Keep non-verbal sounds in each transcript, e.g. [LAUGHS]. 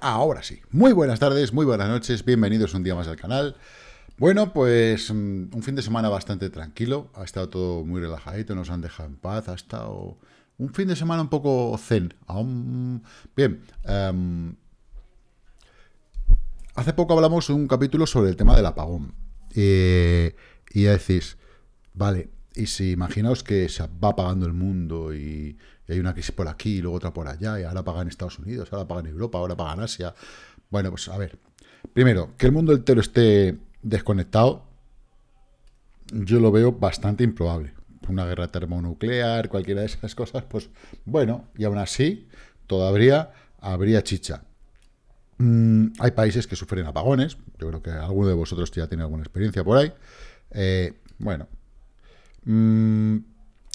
Ahora sí. Muy buenas tardes, muy buenas noches, bienvenidos un día más al canal. Bueno, pues mm, un fin de semana bastante tranquilo, ha estado todo muy relajadito, nos han dejado en paz, ha estado un fin de semana un poco zen. bien, em, hace poco hablamos un capítulo sobre el tema del apagón. y ya decís, vale, y si imaginaos que se va apagando el mundo y y hay una crisis por aquí, y luego otra por allá, y ahora pagan Estados Unidos, ahora pagan Europa, ahora pagan Asia. Bueno, pues a ver. Primero, que el mundo entero esté desconectado, yo lo veo bastante improbable. Una guerra termonuclear, cualquiera de esas cosas, pues bueno, y aún así, todavía habría chicha. Mm, hay países que sufren apagones, yo creo que alguno de vosotros ya tiene alguna experiencia por ahí. Eh, bueno. Mm,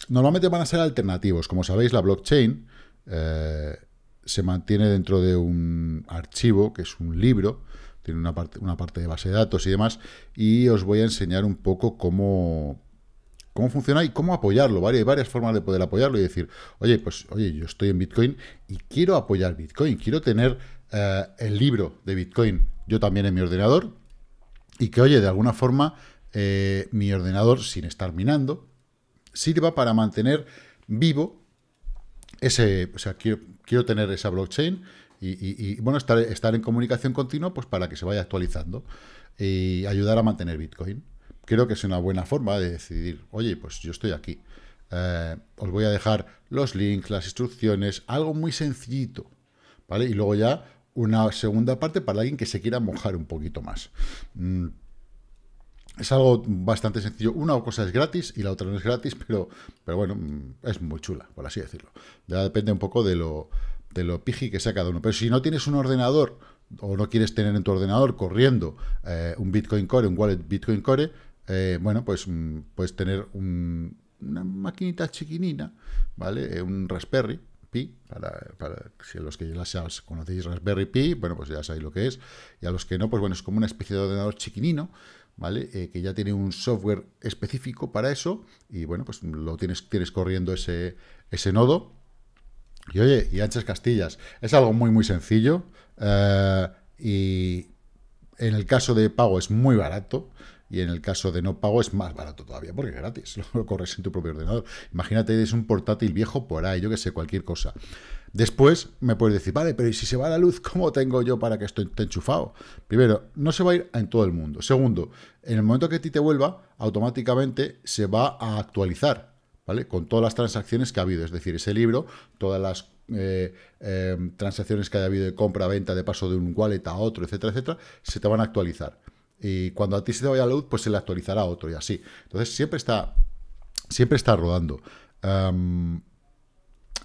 Normalmente van a ser alternativos. Como sabéis, la blockchain eh, se mantiene dentro de un archivo, que es un libro, tiene una parte, una parte de base de datos y demás, y os voy a enseñar un poco cómo, cómo funciona y cómo apoyarlo. Hay varias formas de poder apoyarlo y decir, oye, pues oye, yo estoy en Bitcoin y quiero apoyar Bitcoin, quiero tener eh, el libro de Bitcoin yo también en mi ordenador y que, oye, de alguna forma eh, mi ordenador, sin estar minando, sirva para mantener vivo ese, o sea, quiero, quiero tener esa blockchain y, bueno, estar, estar en comunicación continua pues para que se vaya actualizando y ayudar a mantener Bitcoin. Creo que es una buena forma de decidir, oye, pues yo estoy aquí. Eh, os voy a dejar los links, las instrucciones, algo muy sencillito, ¿vale? Y luego ya una segunda parte para alguien que se quiera mojar un poquito más. Mm, es algo bastante sencillo. Una cosa es gratis y la otra no es gratis, pero, pero bueno, mm, es muy chula, por así decirlo. Ya depende un poco de lo, de lo piji que sea cada uno. Pero si no tienes un ordenador o no quieres tener en tu ordenador corriendo eh, un Bitcoin Core, un wallet Bitcoin Core, eh, bueno, pues mm, puedes tener una maquinita chiquinina, ¿vale? Eh, un Raspberry Pi, para, para si los que ya conocéis Raspberry Pi, bueno, pues ya sabéis lo que es, y a los que no, pues bueno, es como una especie de ordenador chiquinino ¿vale? Eh, que ya tiene un software específico para eso, y bueno, pues lo tienes, tienes corriendo ese, ese nodo. Y oye, y anchas castillas, es algo muy, muy sencillo, eh, y en el caso de pago es muy barato, y en el caso de no pago es más barato todavía, porque es gratis, [LAUGHS] lo corres en tu propio ordenador. Imagínate, es un portátil viejo por ahí, yo que sé, cualquier cosa. Después me puedes decir, vale, pero ¿y si se va la luz, cómo tengo yo para que esto esté enchufado? Primero, no se va a ir en todo el mundo. Segundo, en el momento que a ti te vuelva, automáticamente se va a actualizar, ¿vale? Con todas las transacciones que ha habido, es decir, ese libro, todas las eh, eh, transacciones que haya habido de compra, venta, de paso de un wallet a otro, etcétera, etcétera, se te van a actualizar. Y cuando a ti se te vaya la luz, pues se le actualizará a otro y así. Entonces siempre está, siempre está rodando.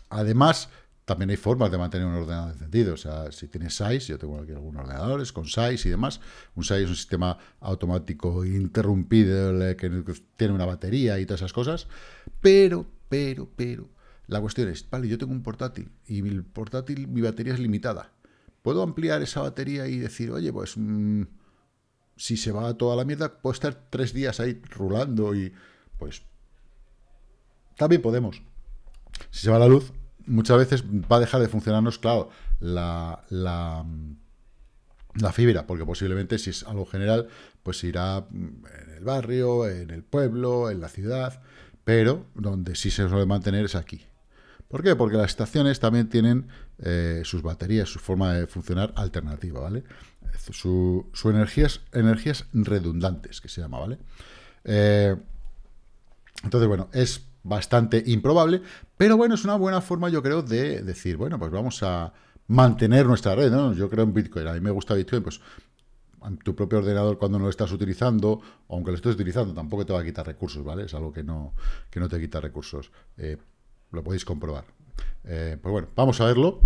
además, también hay formas de mantener un ordenador encendido. O sea, si tienes SAIS, yo tengo aquí algunos ordenadores con SAIS y demás. Un SAIS es un sistema automático interrumpido que tiene una batería y todas esas cosas. Pero, pero, pero, la cuestión es, vale, yo tengo un portátil y mi portátil, mi batería es limitada. ¿Puedo ampliar esa batería y decir, oye, pues mm, si se va toda la mierda, puedo estar tres días ahí rulando y pues... También podemos. Si se va la luz, muchas veces va a dejar de funcionarnos, claro, la, la, fibra, porque posiblemente si es algo general, pues irá en el barrio, en el pueblo, en la ciudad, pero donde sí se suele mantener es aquí. ¿Por qué? Porque las estaciones también tienen eh, sus baterías, su forma de funcionar alternativa, ¿vale? Su, su energías, energías redundantes, que se llama, ¿vale? Eh, entonces, bueno, es bastante improbable, pero bueno, es una buena forma yo creo de decir, bueno, pues vamos a mantener nuestra red, ¿no? Yo creo en Bitcoin, a mí me gusta Bitcoin, pues tu propio ordenador cuando no lo estás utilizando, aunque lo estés utilizando, tampoco te va a quitar recursos, ¿vale? Es algo que no, que no te quita recursos. Eh, lo podéis comprobar. Eh, pues bueno, vamos a verlo.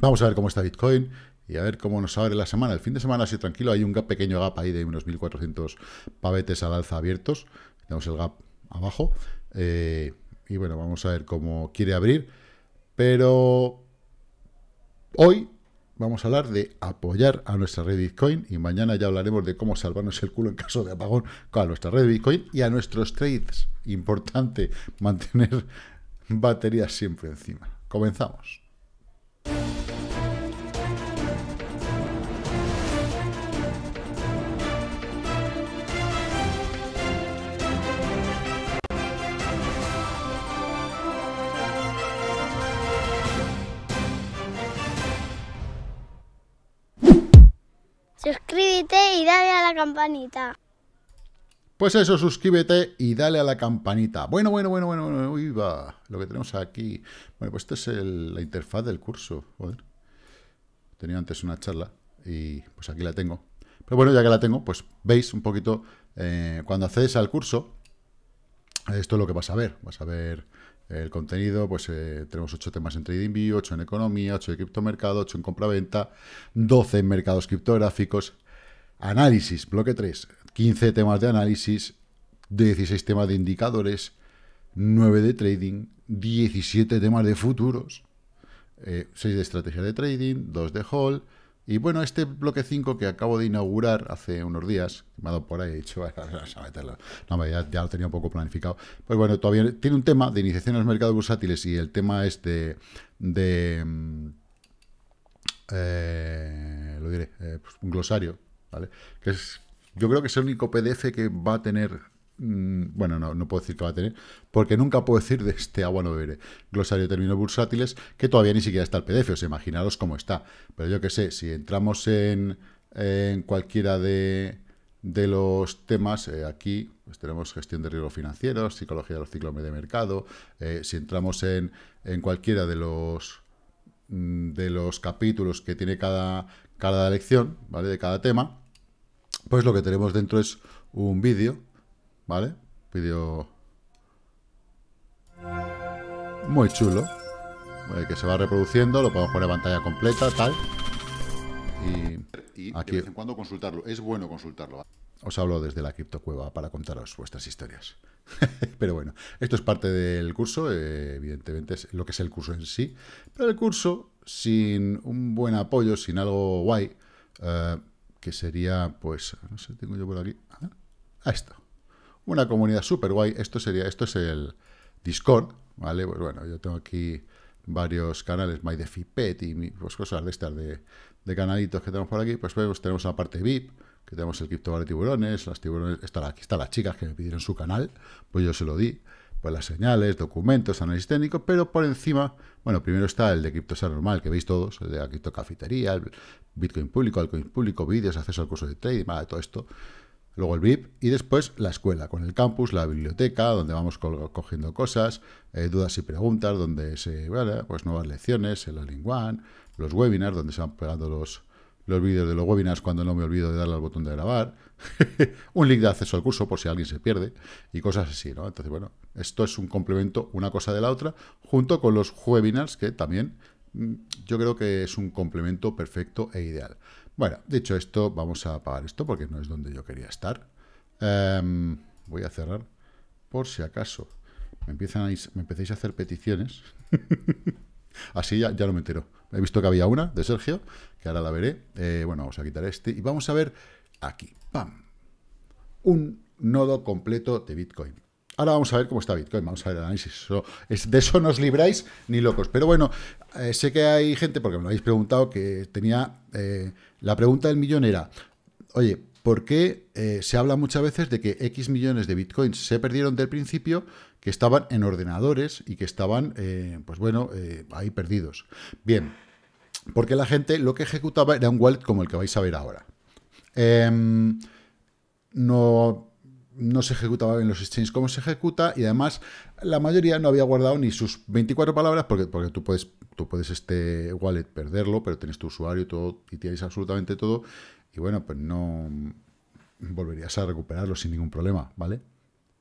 Vamos a ver cómo está Bitcoin y a ver cómo nos abre la semana. El fin de semana, sido tranquilo, hay un pequeño gap ahí de unos 1.400 pavetes al alza abiertos. Tenemos el gap abajo. Eh, y bueno, vamos a ver cómo quiere abrir. Pero hoy vamos a hablar de apoyar a nuestra red Bitcoin y mañana ya hablaremos de cómo salvarnos el culo en caso de apagón con nuestra red Bitcoin y a nuestros trades. Importante mantener baterías siempre encima. Comenzamos. campanita. Pues eso, suscríbete y dale a la campanita. Bueno, bueno, bueno, bueno, uy, va, lo que tenemos aquí. Bueno, pues esta es la interfaz del curso. Joder. Tenía antes una charla y pues aquí la tengo. Pero bueno, ya que la tengo, pues veis un poquito, eh, cuando accedes al curso, esto es lo que vas a ver. Vas a ver el contenido, pues eh, tenemos 8 temas en trading view 8 en economía, 8 de criptomercado, 8 en compraventa, 12 en mercados criptográficos, Análisis, bloque 3. 15 temas de análisis, 16 temas de indicadores, 9 de trading, 17 temas de futuros, 6 eh, de estrategia de trading, 2 de hall Y bueno, este bloque 5 que acabo de inaugurar hace unos días, me ha dado por ahí, he [LAUGHS] dicho, vamos a meterlo. No, ya, ya, lo tenía un poco planificado. Pues bueno, todavía tiene un tema de iniciación en los mercados bursátiles y el tema es de. Mm, eh, lo diré, eh, pues un glosario que es, yo creo que es el único PDF que va a tener mm, bueno, no, no, puedo decir que va a tener, porque nunca puedo decir de este agua no beberé. Glosario de términos bursátiles, que todavía ni siquiera está el PDF, os imaginaros cómo está. Pero yo que sé, si entramos en, en cualquiera de, los temas, eh, aquí pues tenemos gestión de riesgo financiero, psicología de los ciclos de mercado, eh, si entramos en, en cualquiera de los mm, de los capítulos que tiene cada, cada lección, ¿vale? De cada tema, pues lo que tenemos dentro es un vídeo, ¿vale? Vídeo muy chulo, eh, que se va reproduciendo, lo podemos poner en pantalla completa, tal. Y, y aquí, de vez en cuando consultarlo, es bueno consultarlo. Os hablo desde la criptocueva para contaros vuestras historias. [LAUGHS] pero bueno, esto es parte del curso, eh, evidentemente es lo que es el curso en sí, pero el curso sin un buen apoyo, sin algo guay, eh, que sería, pues, no sé, tengo yo por aquí, a ah, esto. Una comunidad súper guay, esto sería, esto es el Discord, ¿vale? Pues bueno, yo tengo aquí varios canales, MyDefiPet y pues, cosas de estas de, de, canalitos que tenemos por aquí, pues luego tenemos la parte VIP, que tenemos el criptobar de tiburones, las tiburones, está aquí están las chicas que me pidieron su canal, pues yo se lo di, pues las señales, documentos, análisis técnico, pero por encima, bueno, primero está el de ser normal, que veis todos, el de la criptocafetería, el Bitcoin público, altcoin público, vídeos, acceso al curso de trading, todo esto. Luego el VIP y después la escuela, con el campus, la biblioteca, donde vamos cogiendo cosas, eh, dudas y preguntas, donde se, vale, pues nuevas lecciones, el all los webinars, donde se van pegando los, los vídeos de los webinars cuando no me olvido de darle al botón de grabar, [LAUGHS] un link de acceso al curso por si alguien se pierde y cosas así, ¿no? Entonces, bueno, esto es un complemento, una cosa de la otra, junto con los webinars que también mm, yo creo que es un complemento perfecto e ideal. Bueno, dicho esto, vamos a apagar esto porque no es donde yo quería estar. Em, voy a cerrar por si acaso me, empiezan me empecéis a hacer peticiones. [LAUGHS] Así ya, ya no me entero. He visto que había una de Sergio, que ahora la veré. Eh, bueno, vamos a quitar este y vamos a ver aquí. ¡Pam! Un nodo completo de Bitcoin. Ahora vamos a ver cómo está Bitcoin, vamos a ver el análisis. es, de eso no os libráis ni locos. Pero bueno, eh, sé que hay gente, porque me lo habéis preguntado, que tenía... Eh, la pregunta del millón era, oye, ¿por qué se habla muchas veces de que X millones de Bitcoins se perdieron del principio que estaban en ordenadores y que estaban, eh, pues bueno, eh, ahí perdidos. Bien, porque la gente lo que ejecutaba era un wallet como el que vais a ver ahora. Em, no, no se ejecutaba en los exchanges como se ejecuta y además la mayoría no había guardado ni sus 24 palabras porque, porque tú puedes, tú puedes este wallet perderlo, pero tienes tu usuario y todo y tienes absolutamente todo y bueno, pues no volverías a recuperarlo sin ningún problema, ¿vale?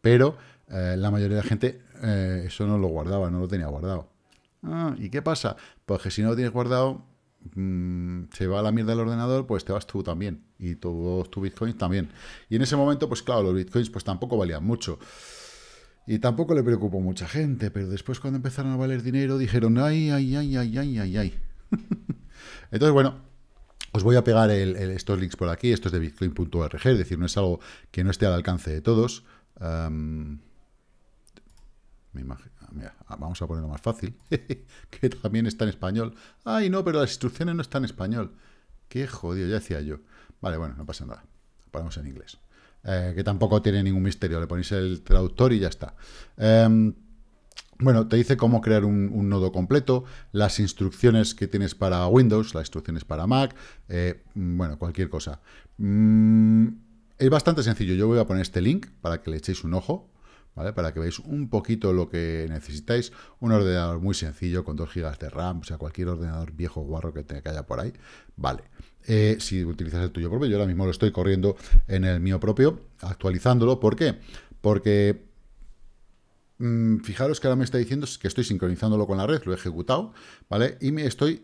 pero eh, la mayoría de la gente eh, eso no lo guardaba, no lo tenía guardado. Ah, ¿Y qué pasa? Pues que si no lo tienes guardado, mm, se va a la mierda el ordenador, pues te vas tú también. Y todos tus bitcoins también. Y en ese momento, pues claro, los bitcoins pues tampoco valían mucho. Y tampoco le preocupó mucha gente, pero después cuando empezaron a valer dinero dijeron, ay, ay, ay, ay, ay, ay, ay. [LAUGHS] Entonces, bueno, os voy a pegar estos links por aquí, esto es de bitcoin.org, es decir, no es algo que no esté al alcance de todos. Em, ah, ah, vamos a ponerlo más fácil, [LAUGHS] que también está en español. Ay, no, pero las instrucciones no están en español. Qué jodido, ya decía yo. Vale, bueno, no pasa nada. ponemos en inglés. Eh, que tampoco tiene ningún misterio. Le ponéis el traductor y ya está. Em, bueno, te dice cómo crear un, nodo completo, las instrucciones que tienes para Windows, las instrucciones para Mac, eh, mm, bueno, cualquier cosa. Mm, es bastante sencillo, yo voy a poner este link para que le echéis un ojo, ¿vale? Para que veáis un poquito lo que necesitáis. Un ordenador muy sencillo con 2 GB de RAM, o sea, cualquier ordenador viejo guarro que, tenga que haya por ahí, vale. Eh, si utilizas el tuyo propio, yo ahora mismo lo estoy corriendo en el mío propio, actualizándolo. ¿Por qué? Porque mm, fijaros que ahora me está diciendo que estoy sincronizándolo con la red, lo he ejecutado, ¿vale? Y me estoy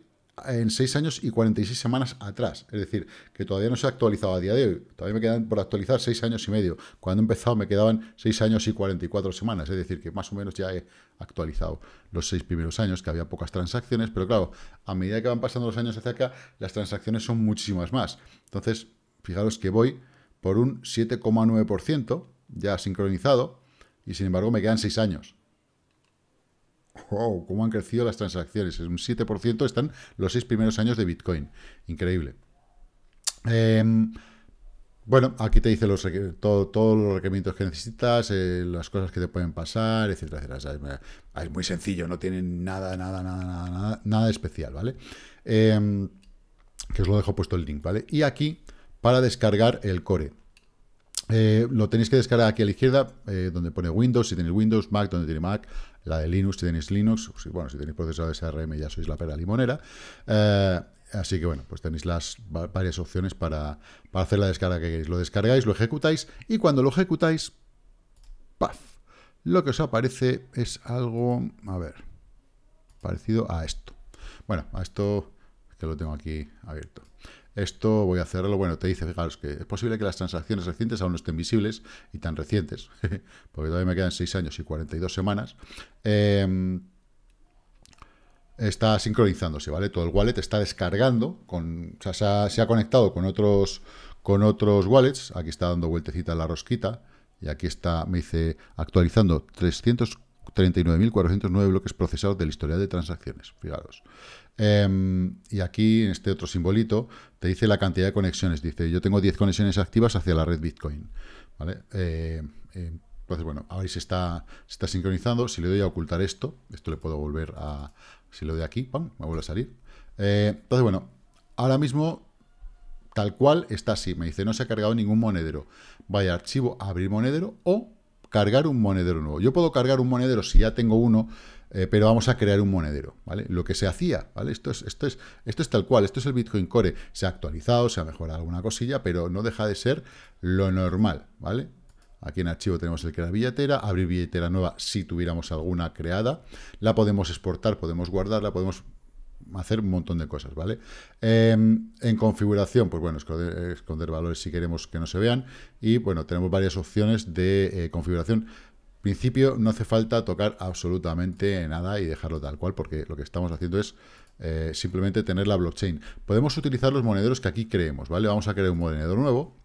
en 6 años y 46 semanas atrás. Es decir, que todavía no se ha actualizado a día de hoy. Todavía me quedan por actualizar 6 años y medio. Cuando he empezado me quedaban 6 años y 44 semanas. Es decir, que más o menos ya he actualizado los 6 primeros años, que había pocas transacciones. Pero claro, a medida que van pasando los años hacia acá, las transacciones son muchísimas más. Entonces, fijaros que voy por un 7,9% ya sincronizado. Y sin embargo me quedan 6 años. ¡Wow! ¿Cómo han crecido las transacciones? Es un 7% están los seis primeros años de Bitcoin. Increíble. Em, bueno, aquí te dice todos los requerimientos que necesitas, eh, las cosas que te pueden pasar, etcétera, etcétera. Es, muy sencillo, no tienen nada, nada, nada, nada, especial, ¿vale? Em, que os lo dejo puesto el link, ¿vale? Y aquí, para descargar el core. Eh, lo tenéis que descargar aquí a la izquierda, eh, donde pone Windows, si tenéis Windows, Mac, donde tiene Mac, la de Linux, si tenéis Linux, bueno, si tenéis de SRM ya sois la pera limonera. Eh, así que bueno, pues tenéis las varias opciones para, para hacer la descarga que queréis. Lo descargáis, lo ejecutáis y cuando lo ejecutáis, ¡paf! Lo que os aparece es algo, a ver, parecido a esto. Bueno, a esto que lo tengo aquí abierto esto voy a hacerlo. Bueno, te dice, fijaros que es posible que las transacciones recientes aún no estén visibles y tan recientes, [LAUGHS] porque todavía me quedan 6 años y 42 semanas. Em, está sincronizándose, ¿vale? Todo el wallet está descargando, con, o sea, se ha, conectado con otros, con otros wallets. Aquí está dando vueltecita la rosquita. Y aquí está, me dice, actualizando 300, 39.409 bloques procesados del historial de transacciones, fijaros. Em, y aquí, en este otro simbolito, te dice la cantidad de conexiones. Dice, yo tengo 10 conexiones activas hacia la red Bitcoin. ¿Vale? Eh, eh, entonces, bueno, ahora se está, se está sincronizando. Si le doy a ocultar esto, esto le puedo volver a... Si lo doy aquí, Me vuelve a salir. Eh, entonces, bueno, ahora mismo, tal cual, está así. Me dice, no se ha cargado ningún monedero. Vaya archivo, abrir monedero o cargar un monedero nuevo. Yo puedo cargar un monedero si ya tengo uno, eh, pero vamos a crear un monedero, ¿vale? Lo que se hacía, ¿vale? Esto es, esto, es, esto es tal cual, esto es el Bitcoin Core. Se ha actualizado, se ha mejorado alguna cosilla, pero no deja de ser lo normal, ¿vale? Aquí en archivo tenemos el crear billetera, abrir billetera nueva si tuviéramos alguna creada. La podemos exportar, podemos guardarla, podemos hacer un montón de cosas, ¿vale? Em, en configuración, pues bueno, esconder, valores si queremos que no se vean. Y bueno, tenemos varias opciones de eh, configuración... ...en principio, no hace falta tocar absolutamente nada y dejarlo tal cual, porque lo que estamos haciendo es eh, simplemente tener la blockchain. Podemos utilizar los monederos que aquí creemos, ¿vale? Vamos a crear un monedero nuevo.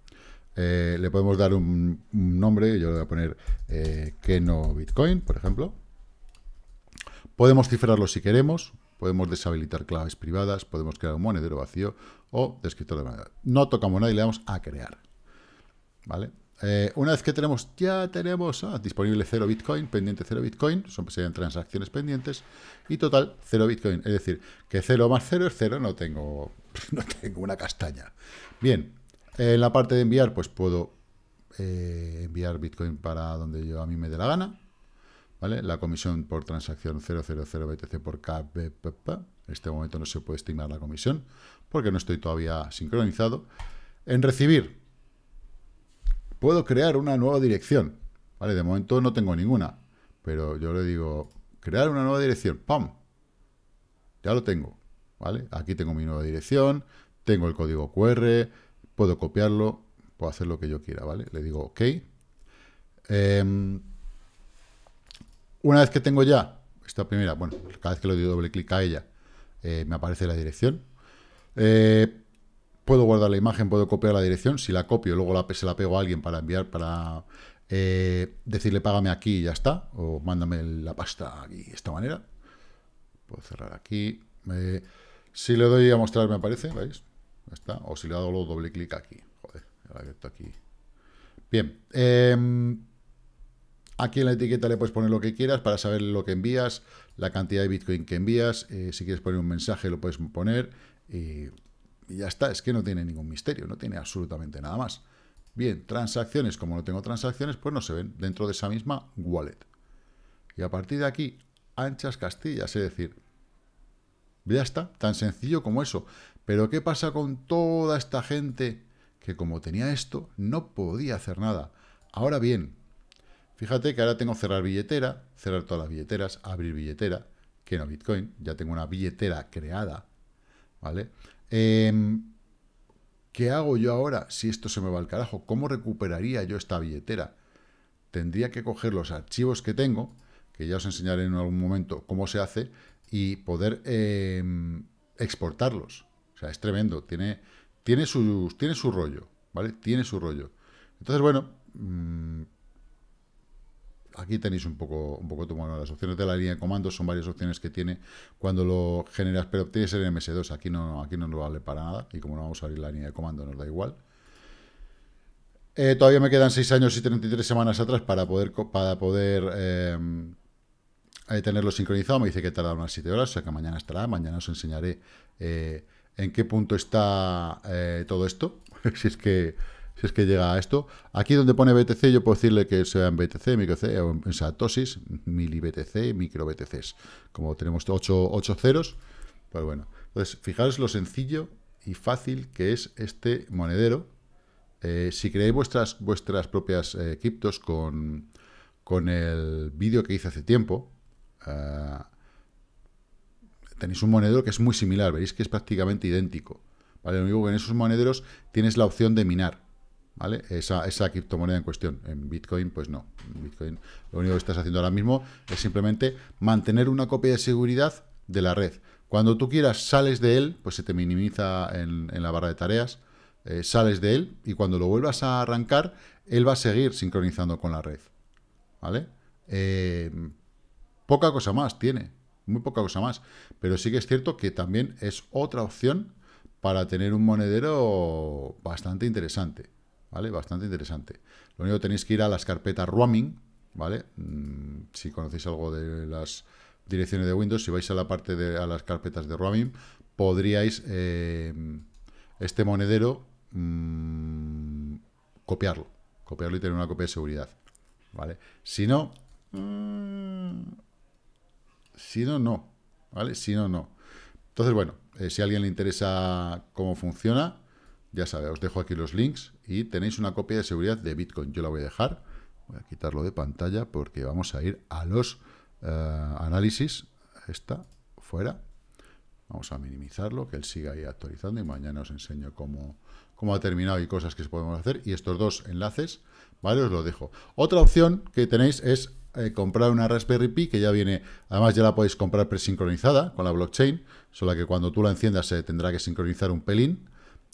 Eh, le podemos dar un, nombre, yo le voy a poner que Bitcoin, por ejemplo. Podemos cifrarlo si queremos, podemos deshabilitar claves privadas, podemos crear un monedero vacío o descriptor de manera... No tocamos nada y le damos a crear. ¿Vale? Eh, una vez que tenemos, ya tenemos ah, disponible 0 Bitcoin, pendiente 0 Bitcoin, son serían transacciones pendientes, y total 0 Bitcoin. Es decir, que 0 más 0 es 0, no tengo, [LAUGHS] no tengo una castaña. Bien, en la parte de enviar, pues puedo eh, enviar Bitcoin para donde yo a mí me dé la gana. La comisión por transacción 000 BTC por KBPP. En este momento no se puede estimar la comisión porque no estoy todavía sincronizado. En recibir, puedo crear una nueva dirección. ¿Vale? De momento no tengo ninguna, pero yo le digo, crear una nueva dirección, ¡pam! Ya lo tengo, ¿vale? Aquí tengo mi nueva dirección, tengo el código QR, puedo copiarlo, puedo hacer lo que yo quiera, ¿vale? Le digo OK. Em, una vez que tengo ya esta primera, bueno, cada vez que le doy doble clic a ella, eh, me aparece la dirección. Eh, puedo guardar la imagen, puedo copiar la dirección. Si la copio, luego se la pego a alguien para enviar, para eh, decirle págame aquí y ya está. O mándame la pasta aquí de esta manera. Puedo cerrar aquí. si le doy a mostrar, me aparece, ¿veis? Ya está. O si le hago doble clic aquí. Joder, ahora aquí. Bien. Em, Aquí en la etiqueta le puedes poner lo que quieras para saber lo que envías, la cantidad de Bitcoin que envías. Eh, si quieres poner un mensaje, lo puedes poner. y ya está, es que no tiene ningún misterio, no tiene absolutamente nada más. Bien, transacciones, como no tengo transacciones, pues no se ven dentro de esa misma wallet. Y a partir de aquí, anchas castillas, es decir, ya está, tan sencillo como eso. Pero ¿qué pasa con toda esta gente que como tenía esto, no podía hacer nada? Ahora bien, Fíjate que ahora tengo cerrar billetera, cerrar todas las billeteras, abrir billetera, que no Bitcoin, ya tengo una billetera creada, ¿vale? Em, ¿Qué hago yo ahora si esto se me va al carajo? ¿Cómo recuperaría yo esta billetera? Tendría que coger los archivos que tengo, que ya os enseñaré en algún momento cómo se hace, y poder em, exportarlos. O sea, es tremendo, tiene, tiene, su, tiene su rollo, ¿vale? Tiene su rollo. Entonces, bueno, mm, aquí tenéis un poco, un poco bueno, las opciones de la línea de comandos son varias opciones que tiene cuando lo generas, pero tienes el MS2, aquí no, aquí no nos vale para nada, y como no vamos a abrir la línea de comando nos da igual. Eh, todavía me quedan 6 años y 33 semanas atrás para poder, para poder eh, eh, tenerlo sincronizado. Me dice que tarda unas 7 horas, o sea que mañana estará. Mañana os enseñaré en qué punto está todo esto. [LAUGHS] si es que si es que llega a esto. Aquí donde pone BTC, yo puedo decirle que sea en BTC, MicroC, o en Satosis, mili BTC, micro BTCs. Como tenemos 8, ceros, pues bueno. Entonces, fijaros lo sencillo y fácil que es este monedero. Eh, si creéis vuestras, vuestras propias eh, criptos con, con el vídeo que hice hace tiempo, eh, tenéis un monedero que es muy similar, veréis que es prácticamente idéntico. ¿vale? Lo único que en esos monederos tienes la opción de minar. ¿vale? Esa, criptomoneda en cuestión. En Bitcoin, pues no. lo único que estás haciendo ahora mismo es simplemente mantener una copia de seguridad de la red. Cuando tú quieras, sales de él, pues se te minimiza en, la barra de tareas, eh, sales de él y cuando lo vuelvas a arrancar, él va a seguir sincronizando con la red. ¿Vale? Eh, poca cosa más tiene, muy poca cosa más. Pero sí que es cierto que también es otra opción para tener un monedero bastante interesante. ¿vale? Bastante interesante. Lo único que tenéis que ir a las carpetas roaming, ¿vale? Mm, si conocéis algo de las direcciones de Windows, si vais a la parte de a las carpetas de roaming, podríais eh, este monedero mm, copiarlo, copiarlo y tener una copia de seguridad, ¿vale? Si no, mm, si no, no, ¿vale? Si no, no. Entonces, bueno, eh, si a alguien le interesa cómo funciona, ya sabéis, os dejo aquí los links y tenéis una copia de seguridad de Bitcoin. Yo la voy a dejar, voy a quitarlo de pantalla porque vamos a ir a los eh, análisis. Esta, fuera. Vamos a minimizarlo, que él siga ahí actualizando y mañana os enseño cómo, ha terminado y cosas que se podemos hacer. Y estos dos enlaces, ¿vale? Os lo dejo. Otra opción que tenéis es eh, comprar una Raspberry Pi que ya viene, además ya la podéis comprar presincronizada con la blockchain, solo que cuando tú la enciendas se tendrá que sincronizar un pelín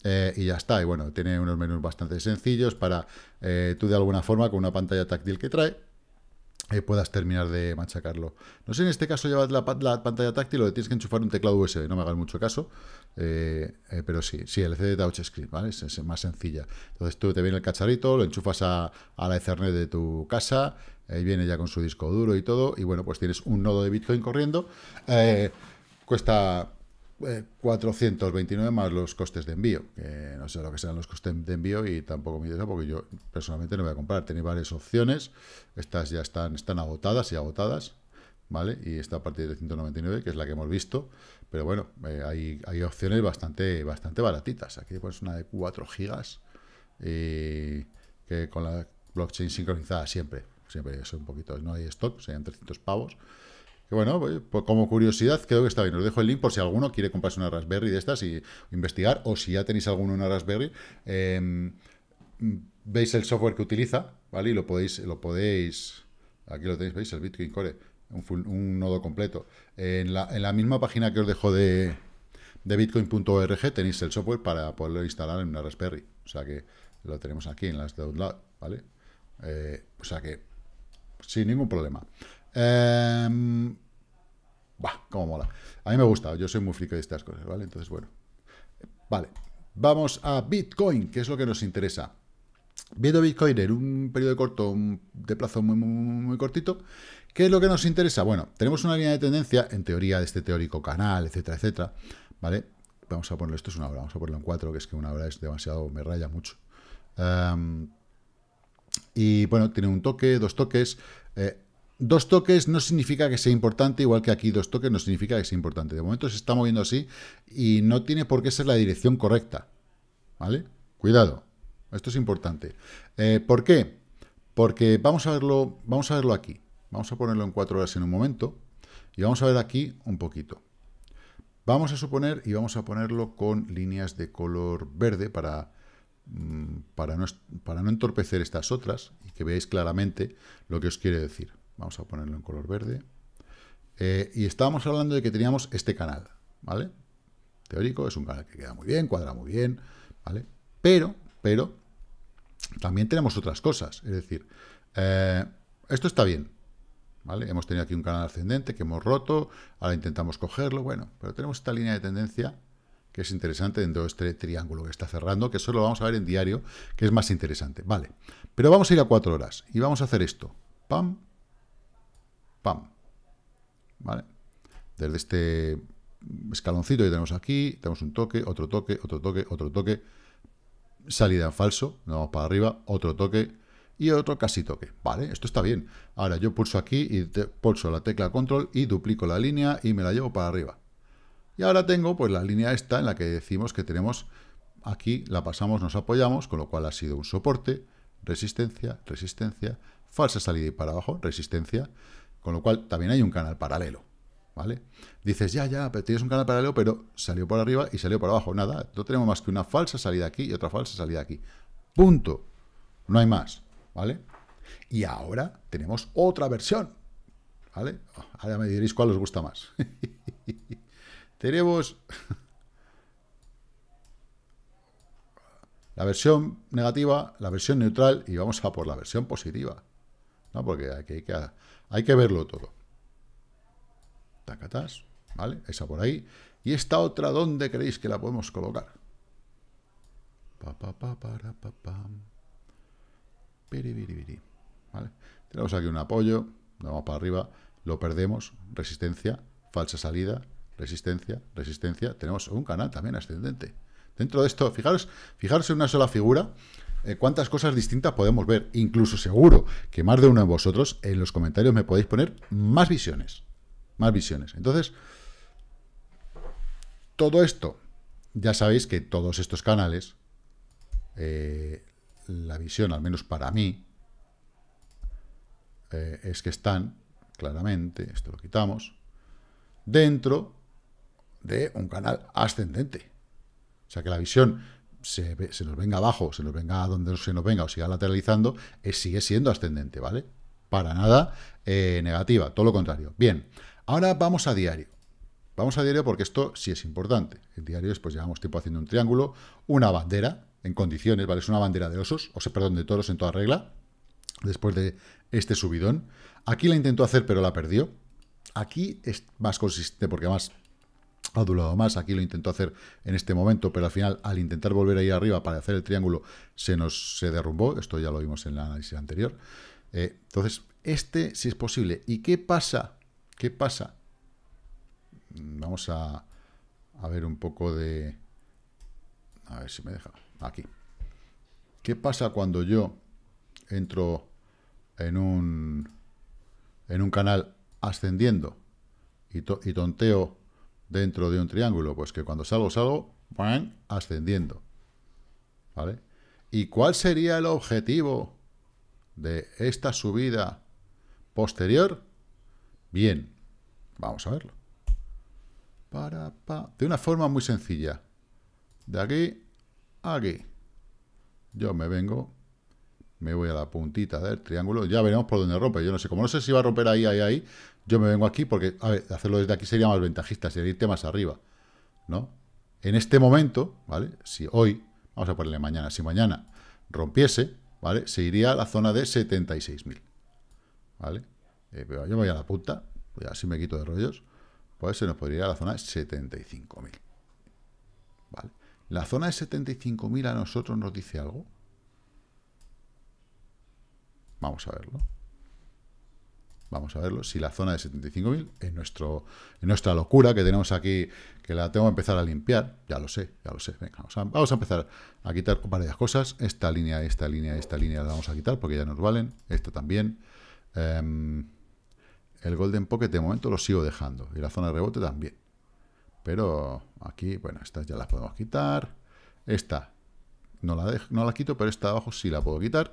eh, y ya está. Y bueno, tiene unos menús bastante sencillos para eh, tú de alguna forma con una pantalla táctil que trae eh, puedas terminar de machacarlo. No sé, en este caso llevas la, pantalla táctil o tienes que enchufar un teclado USB, no me hagas mucho caso, pero sí, sí, el CD TouchScript, ¿vale? Es, más sencilla. Entonces tú te viene el cacharrito, lo enchufas a, a la Ethernet de tu casa, viene ya con su disco duro y todo, y bueno, pues tienes un nodo de Bitcoin corriendo. cuesta 429 eh, más los costes de envío, que no sé lo que serán los costes de envío y tampoco me interesa porque yo personalmente no voy a comprar. Tenéis varias opciones, estas ya están, están agotadas y agotadas, ¿vale? Y esta a partir de 199, que es la que hemos visto, pero bueno, eh, hay, hay, opciones bastante, bastante baratitas. Aquí pues una de 4 gigas y que con la blockchain sincronizada siempre, siempre es un poquito, no hay stock, serían 300 pavos bueno, pues, pues, como curiosidad, creo que está bien. Os dejo el link por si alguno quiere comprarse una Raspberry de estas y investigar, o si ya tenéis alguno una Raspberry. Em, veis el software que utiliza, ¿vale? Y lo podéis, lo podéis. Aquí lo tenéis, ¿veis? El Bitcoin Core, un, nodo completo. En la, en la, misma página que os dejo de, bitcoin.org tenéis el software para poderlo instalar en una Raspberry. O sea que lo tenemos aquí en las lado, ¿vale? Eh, o sea que sin ningún problema. Em, Bah, Como mola. A mí me gusta, yo soy muy friki de estas cosas, ¿vale? Entonces, bueno. Vale, vamos a Bitcoin, ¿qué es lo que nos interesa. Viendo Bitcoin en un periodo corto, de plazo muy, muy, cortito, ¿qué es lo que nos interesa? Bueno, tenemos una línea de tendencia, en teoría, de este teórico canal, etcétera, etcétera, ¿vale? Vamos a ponerlo, esto es una hora, vamos a ponerlo en cuatro, que es que una hora es demasiado, me raya mucho. Em, y bueno, tiene un toque, dos toques. Eh, Dos toques no significa que sea importante, igual que aquí dos toques no significa que sea importante. De momento se está moviendo así y no tiene por qué ser la dirección correcta. ¿Vale? Cuidado. Esto es importante. Eh, ¿Por qué? Porque vamos a, verlo, vamos a verlo aquí. Vamos a ponerlo en cuatro horas en un momento. Y vamos a ver aquí un poquito. Vamos a suponer y vamos a ponerlo con líneas de color verde para mm, para para no entorpecer estas otras y que veáis claramente lo que os quiere decir. Vamos a ponerlo en color verde. Eh, y estábamos hablando de que teníamos este canal, ¿vale? Teórico, es un canal que queda muy bien, cuadra muy bien, ¿vale? Pero, pero, también tenemos otras cosas. Es decir, eh, esto está bien, ¿vale? Hemos tenido aquí un canal ascendente que hemos roto, ahora intentamos cogerlo, bueno, pero tenemos esta línea de tendencia que es interesante dentro de este triángulo que está cerrando, que eso lo vamos a ver en diario, que es más interesante, ¿vale? Pero vamos a ir a cuatro horas y vamos a hacer esto. Pam, pam, ¿vale? Desde este escaloncito que tenemos aquí, tenemos un toque, otro toque, otro toque, otro toque, salida en falso, nos vamos para arriba, otro toque y otro casi toque, ¿vale? Esto está bien. Ahora yo pulso aquí y pulso la tecla control y duplico la línea y me la llevo para arriba. Y ahora tengo pues la línea esta en la que decimos que tenemos aquí, la pasamos, nos apoyamos, con lo cual ha sido un soporte, resistencia, resistencia, falsa salida y para abajo, resistencia, con lo cual, también hay un canal paralelo, ¿vale? Dices, ya, ya, pero tienes un canal paralelo, pero salió por arriba y salió por abajo. Nada, no tenemos más que una falsa salida aquí y otra falsa salida aquí. Punto. No hay más, ¿vale? Y ahora tenemos otra versión, ¿vale? Ahora me diréis cuál os gusta más. [LAUGHS] tenemos... la versión negativa, la versión neutral y vamos a por la versión positiva. ¿no? Porque aquí hay que hay que verlo todo. Tacatas, ¿vale? Esa por ahí. ¿Y esta otra dónde creéis que la podemos colocar? Pa, pa, pa, para, pa, pam. Piri, ¿Vale? Tenemos aquí un apoyo, vamos para arriba, lo perdemos, resistencia, falsa salida, resistencia, resistencia. Tenemos un canal también ascendente. Dentro de esto, fijaros, fijaros en una sola figura, eh, cuántas cosas distintas podemos ver. Incluso seguro que más de uno de vosotros en los comentarios me podéis poner más visiones. Más visiones. Entonces, todo esto, ya sabéis que todos estos canales, eh, la visión, al menos para mí, eh, es que están, claramente, esto lo quitamos, dentro de un canal ascendente. O sea que la visión se, nos venga abajo, se nos venga a donde se nos venga o siga lateralizando, eh, sigue siendo ascendente, ¿vale? Para nada eh, negativa, todo lo contrario. Bien, ahora vamos a diario. Vamos a diario porque esto sí es importante. El diario después pues llevamos tiempo haciendo un triángulo, una bandera en condiciones, ¿vale? Es una bandera de osos, o sea, perdón, de toros en toda regla, después de este subidón. Aquí la intentó hacer, pero la perdió. Aquí es más consistente, porque más ha durado más, aquí lo intentó hacer en este momento, pero al final al intentar volver ahí arriba para hacer el triángulo se nos se derrumbó, esto ya lo vimos en el análisis anterior. Eh, entonces, este si es posible. ¿Y qué pasa? ¿Qué pasa? Vamos a, ver un poco de... A ver si me deja. Aquí. ¿Qué pasa cuando yo entro en un, en un canal ascendiendo y, y tonteo dentro de un triángulo? Pues que cuando salgo, salgo, van ascendiendo. ¿Vale? ¿Y cuál sería el objetivo de esta subida posterior? Bien, vamos a verlo. De una forma muy sencilla. De aquí a aquí. Yo me vengo, me voy a la puntita del triángulo. Ya veremos por dónde rompe. Yo no sé, como no sé si va a romper ahí, ahí, ahí, yo me vengo aquí porque, a ver, hacerlo desde aquí sería más ventajista, sería irte más arriba, ¿no? En este momento, ¿vale? Si hoy, vamos a ponerle mañana, si mañana rompiese, ¿vale? Se iría a la zona de 76.000, ¿vale? Eh, pero yo me voy a la punta, pues así me quito de rollos, pues se nos podría ir a la zona de 75.000, ¿vale? ¿La zona de 75.000 a nosotros nos dice algo? Vamos a verlo. Vamos a verlo. Si la zona de 75.000, en, nuestro, nuestra locura que tenemos aquí, que la tengo que empezar a limpiar, ya lo sé, ya lo sé. Venga, vamos a, empezar a quitar varias cosas. Esta línea, esta línea, esta línea la vamos a quitar porque ya nos valen. Esta también. Em, el Golden Pocket de momento lo sigo dejando. Y la zona de rebote también. Pero aquí, bueno, estas ya las podemos quitar. Esta no la, no la quito, pero esta de abajo sí la puedo quitar.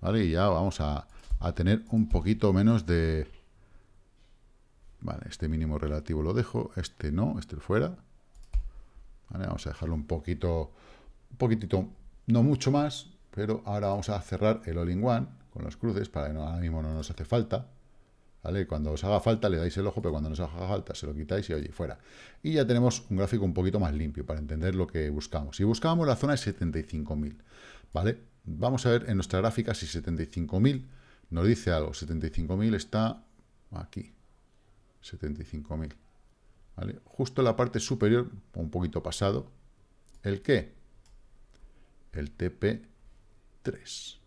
¿Vale? Y ya vamos a a tener un poquito menos de... Vale, este mínimo relativo lo dejo, este no, este fuera. Vale, vamos a dejarlo un poquito, un poquitito, no mucho más, pero ahora vamos a cerrar el all-in-one con los cruces, para que no, ahora mismo no nos hace falta. ¿Vale? Cuando os haga falta le dais el ojo, pero cuando nos haga falta se lo quitáis y oye, fuera. Y ya tenemos un gráfico un poquito más limpio para entender lo que buscamos. Si buscábamos la zona de 75.000, ¿vale? Vamos a ver en nuestra gráfica si 75.000 nos dice algo, 75.000 está aquí, 75.000. ¿vale? Justo en la parte superior, un poquito pasado, ¿el qué? El TP3.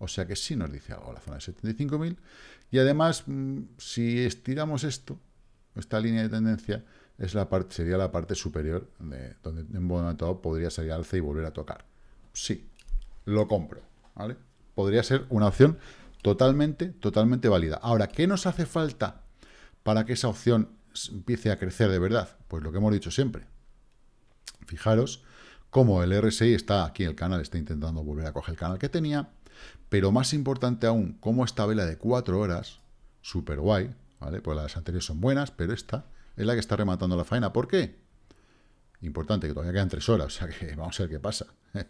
O sea que sí nos dice algo la zona de 75.000. Y además, mm, si estiramos esto, esta línea de tendencia, es la parte, sería la parte superior donde en un momento podría salir alza y volver a tocar. Sí, lo compro. ¿vale? Podría ser una opción Totalmente, totalmente válida. Ahora, ¿qué nos hace falta para que esa opción empiece a crecer de verdad? Pues lo que hemos dicho siempre. Fijaros cómo el RSI está aquí, en el canal está intentando volver a coger el canal que tenía, pero más importante aún, cómo esta vela de 4 horas, súper guay, ¿vale? Pues las anteriores son buenas, pero esta es la que está rematando la faena. ¿Por qué? Importante, que todavía quedan 3 horas, o sea que [LAUGHS] vamos a ver qué pasa. [LAUGHS]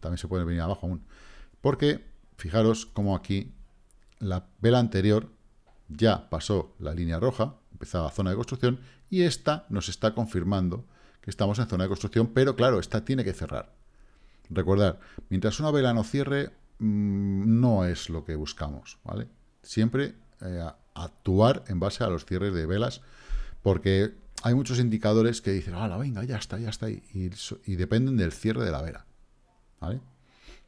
También se puede venir abajo aún. Porque Fijaros cómo aquí la vela anterior ya pasó la línea roja, empezaba zona de construcción, y esta nos está confirmando que estamos en zona de construcción, pero claro, esta tiene que cerrar. Recordar, mientras una vela no cierre, mm, no es lo que buscamos, ¿vale? Siempre eh, actuar en base a los cierres de velas, porque hay muchos indicadores que dicen, la venga, ya está, ya está, y, y, y dependen del cierre de la vela, ¿vale?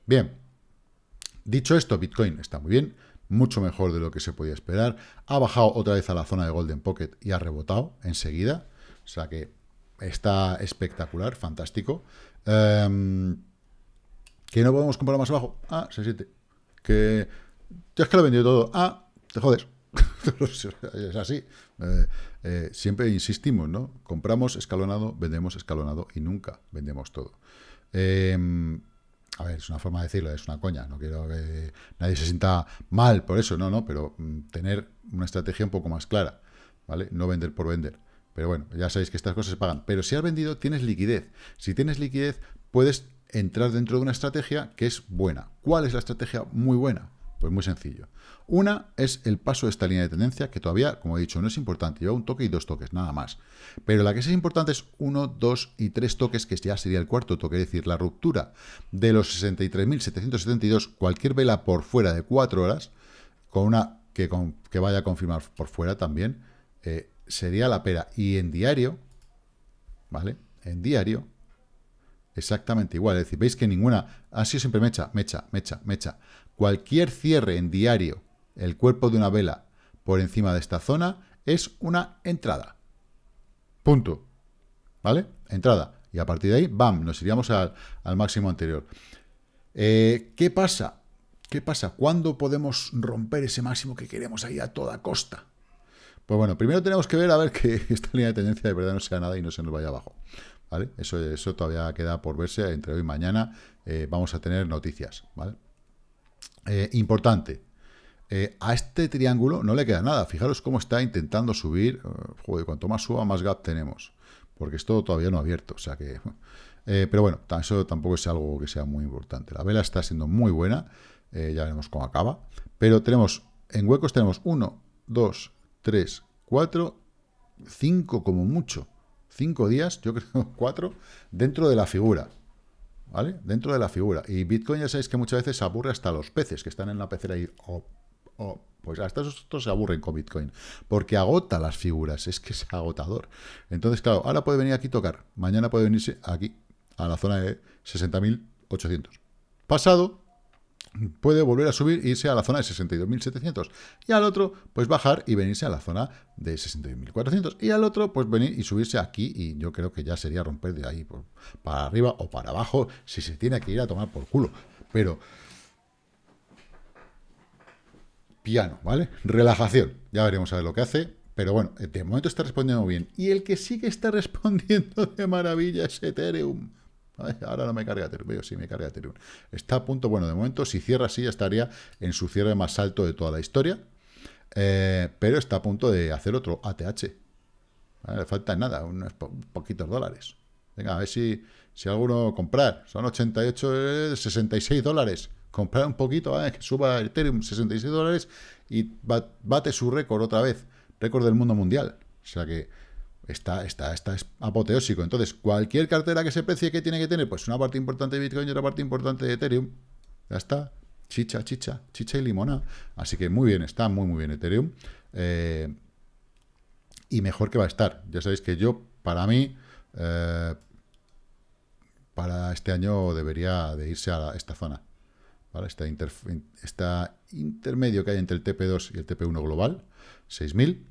Bien. Dicho esto, Bitcoin está muy bien, mucho mejor de lo que se podía esperar. Ha bajado otra vez a la zona de Golden Pocket y ha rebotado enseguida. O sea que está espectacular, fantástico. ¿Qué em, ¿Que no podemos comprar más abajo? Ah, se siente. Que ya es que lo he vendido todo. Ah, te jodes. [LAUGHS] es así. Eh, eh, siempre insistimos, ¿no? Compramos escalonado, vendemos escalonado y nunca vendemos todo. Eh, a ver, es una forma de decirlo, es una coña, no quiero que nadie se sienta mal por eso, no, no, pero mm, tener una estrategia un poco más clara, ¿vale? No vender por vender. Pero bueno, ya sabéis que estas cosas se pagan. Pero si has vendido, tienes liquidez. Si tienes liquidez, puedes entrar dentro de una estrategia que es buena. ¿Cuál es la estrategia muy buena? Pues muy sencillo. Una es el paso de esta línea de tendencia, que todavía, como he dicho, no es importante. Lleva un toque y dos toques, nada más. Pero la que sí es importante es uno, dos y tres toques, que ya sería el cuarto toque. Es decir, la ruptura de los 63.772, cualquier vela por fuera de cuatro horas, con una que, vaya a confirmar por fuera también, eh, sería la pera. Y en diario, ¿vale? En diario, exactamente igual. Es decir, veis que ninguna ha sido siempre mecha, mecha, mecha, mecha. Cualquier cierre en diario, el cuerpo de una vela, por encima de esta zona, es una entrada. Punto. ¿Vale? Entrada. Y a partir de ahí, bam, nos iríamos al, máximo anterior. Eh, ¿Qué pasa? ¿Qué pasa? ¿Cuándo podemos romper ese máximo que queremos ahí a toda costa? Pues bueno, primero tenemos que ver a ver que [LAUGHS] esta línea de tendencia de verdad no sea nada y no se nos vaya abajo. ¿Vale? Eso, eso todavía queda por verse. Entre hoy y mañana eh, vamos a tener noticias. ¿Vale? Eh, importante. Eh, a este triángulo no le queda nada. Fijaros cómo está intentando subir. Eh, joder, cuanto más suba, más gap tenemos. Porque esto todavía no ha abierto. O sea que... [LAUGHS] pero bueno, eso tampoco es algo que sea muy importante. La vela está siendo muy buena. ya veremos cómo acaba. Pero tenemos... En huecos tenemos 1, 2, 3, 4, 5 como mucho. 5 días, yo creo 4, [LAUGHS] dentro de la figura. ¿vale? Dentro de la figura. Y Bitcoin ya sabéis que muchas veces se aburre hasta los peces que están en la pecera y... pues hasta otros se aburren con Bitcoin, porque agota las figuras, es que es agotador. Entonces, claro, ahora puede venir aquí a tocar, mañana puede venirse aquí, a la zona de 60.800. Pasado, puede volver a subir y irse a la zona de 62.700. Y al otro, pues bajar y venirse a la zona de 62.400. Y al otro, pues venir y subirse aquí. Y yo creo que ya sería romper de ahí para arriba o para abajo si se tiene que ir a tomar por culo. Pero... Piano, ¿vale? Relajación. Ya veremos a ver lo que hace. Pero bueno, de momento está respondiendo bien. Y el que sí que está [LAUGHS] respondiendo de maravilla es Ethereum ahora no me carga Ethereum, veo sí, me carga Ethereum. Está a punto, bueno, de momento, si cierra así, ya estaría en su cierre más alto de toda la historia. Eh, pero está a punto de hacer otro ATH. Ah, le falta nada, unos poquitos dólares. Venga, a ver si, si alguno comprar. Son 88, 66 eh, dólares. Comprar un poquito, eh, que suba Ethereum 66 dólares y bate su récord otra vez. Récord del mundo mundial. O sea que Está, está, está es apoteósico. Entonces, cualquier cartera que se precie, que tiene que tener? Pues una parte importante de Bitcoin y otra parte importante de Ethereum. Ya está. Chicha, chicha, chicha y limona. Así que muy bien, está muy, muy bien Ethereum. Eh, y mejor que va a estar. Ya sabéis que yo, para mí, eh, para este año debería de irse a esta zona. ¿vale? Este, intermedio que hay entre el TP2 y el TP1 global, 6000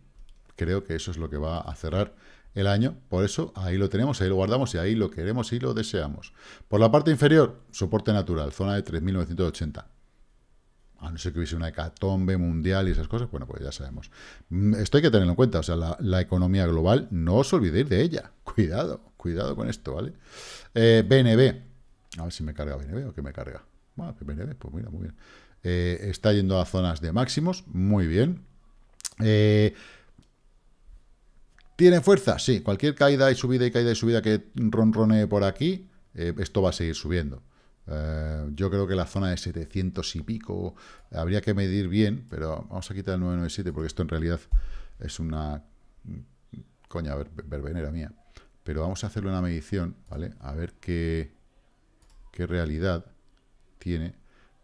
Creo que eso es lo que va a cerrar el año. Por eso ahí lo tenemos, ahí lo guardamos y ahí lo queremos y lo deseamos. Por la parte inferior, soporte natural, zona de 3.980. A no ser que hubiese una hecatombe mundial y esas cosas, bueno, pues ya sabemos. Mm, esto hay que tenerlo en cuenta, o sea, la, economía global, no os olvidéis de ella. [LAUGHS] Cuidado, cuidado con esto, ¿vale? BNB, eh, a ver si me carga BNB o qué me carga. Bueno, ah, pues BNB, pues mira, muy bien. Eh, está yendo a zonas de máximos, muy bien. Eh, ¿Tienen fuerza? Sí, cualquier caída y subida y caída y subida que ronrone por aquí, eh, esto va a seguir subiendo. Eh, yo creo que la zona de 700 y pico habría que medir bien, pero vamos a quitar el 997 porque esto en realidad es una coña verbenera mía. Pero vamos a hacerle una medición, ¿vale? A ver qué, qué realidad tiene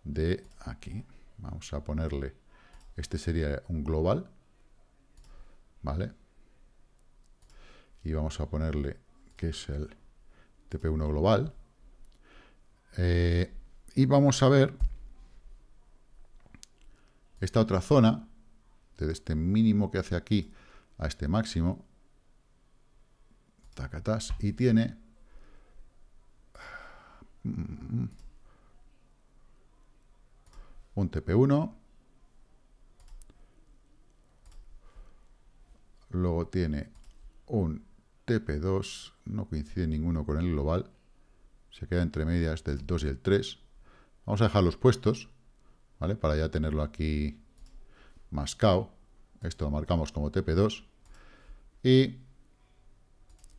de aquí. Vamos a ponerle, este sería un global, ¿vale? y vamos a ponerle que es el TP1 global. Eh, y vamos a ver esta otra zona, desde este mínimo que hace aquí a este máximo, tacatás, y tiene... Un TP1. Luego tiene un TP2 no coincide ninguno con el global, se queda entre medias del 2 y el 3. Vamos a dejar los puestos, ¿vale? Para ya tenerlo aquí mascado. Esto lo marcamos como TP2. Y,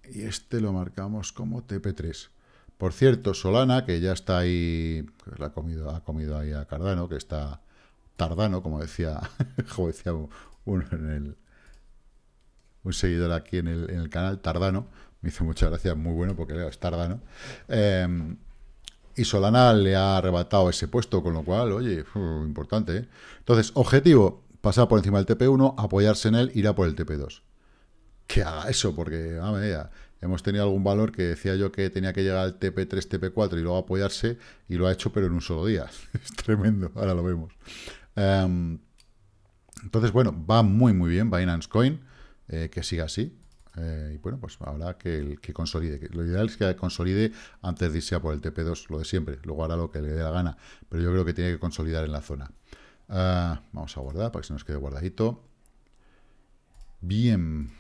este lo marcamos como TP3. Por cierto, Solana, que ya está ahí, la ha comido, ha comido ahí a Cardano, que está tardano, como decía, [LAUGHS] como decía uno en el, un seguidor aquí en el, canal, Tardano, me hizo muchas gracias, muy bueno porque es Tardano. Em, y Solana le ha arrebatado ese puesto, con lo cual, oye, importante. ¿eh? Entonces, objetivo, pasar por encima del TP1, apoyarse en él, ir a por el TP2. Que haga eso, porque, a medida, hemos tenido algún valor que decía yo que tenía que llegar al TP3, TP4 y luego apoyarse, y lo ha hecho, pero en un solo día. [LAUGHS] es tremendo, ahora lo vemos. Em, entonces, bueno, va muy, muy bien Binance Coin. Eh, que siga así. Eh, y bueno, pues habrá que, que consolide. Lo ideal es que consolide antes de irse a por el TP2, lo de siempre. Luego hará lo que le dé la gana. Pero yo creo que tiene que consolidar en la zona. Ah, vamos a guardar para que se nos quede guardadito. Bien.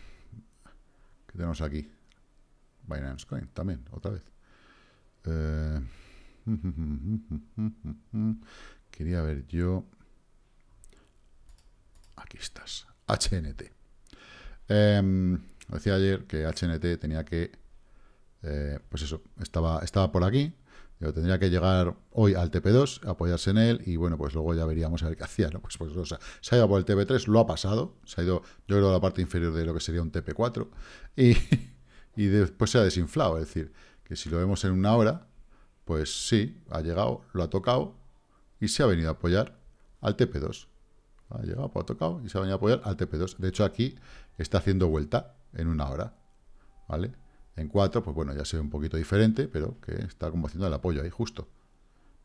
¿Qué tenemos aquí? Binance Coin también, otra vez. Eh, [LAUGHS] quería ver yo... Aquí estás. HNT. Em, decía ayer que HNT tenía que, eh, pues eso, estaba, estaba por aquí, yo tendría que llegar hoy al TP2, apoyarse en él, y bueno, pues luego ya veríamos a ver qué hacía, Pues, pues se ha ido por el TP3, lo ha pasado, se ha ido, yo creo, a la parte inferior de lo que sería un TP4, y, y después se ha desinflado, es decir, que si lo vemos en una hora, pues sí, ha llegado, lo ha tocado, y se ha venido a apoyar al TP2. Ha llegado, pues ha tocado, y se ha venido a apoyar al TP2. De hecho, aquí está haciendo vuelta en una hora, ¿vale? En cuatro, pues bueno, ya se ve un poquito diferente, pero que está como haciendo el apoyo ahí justo.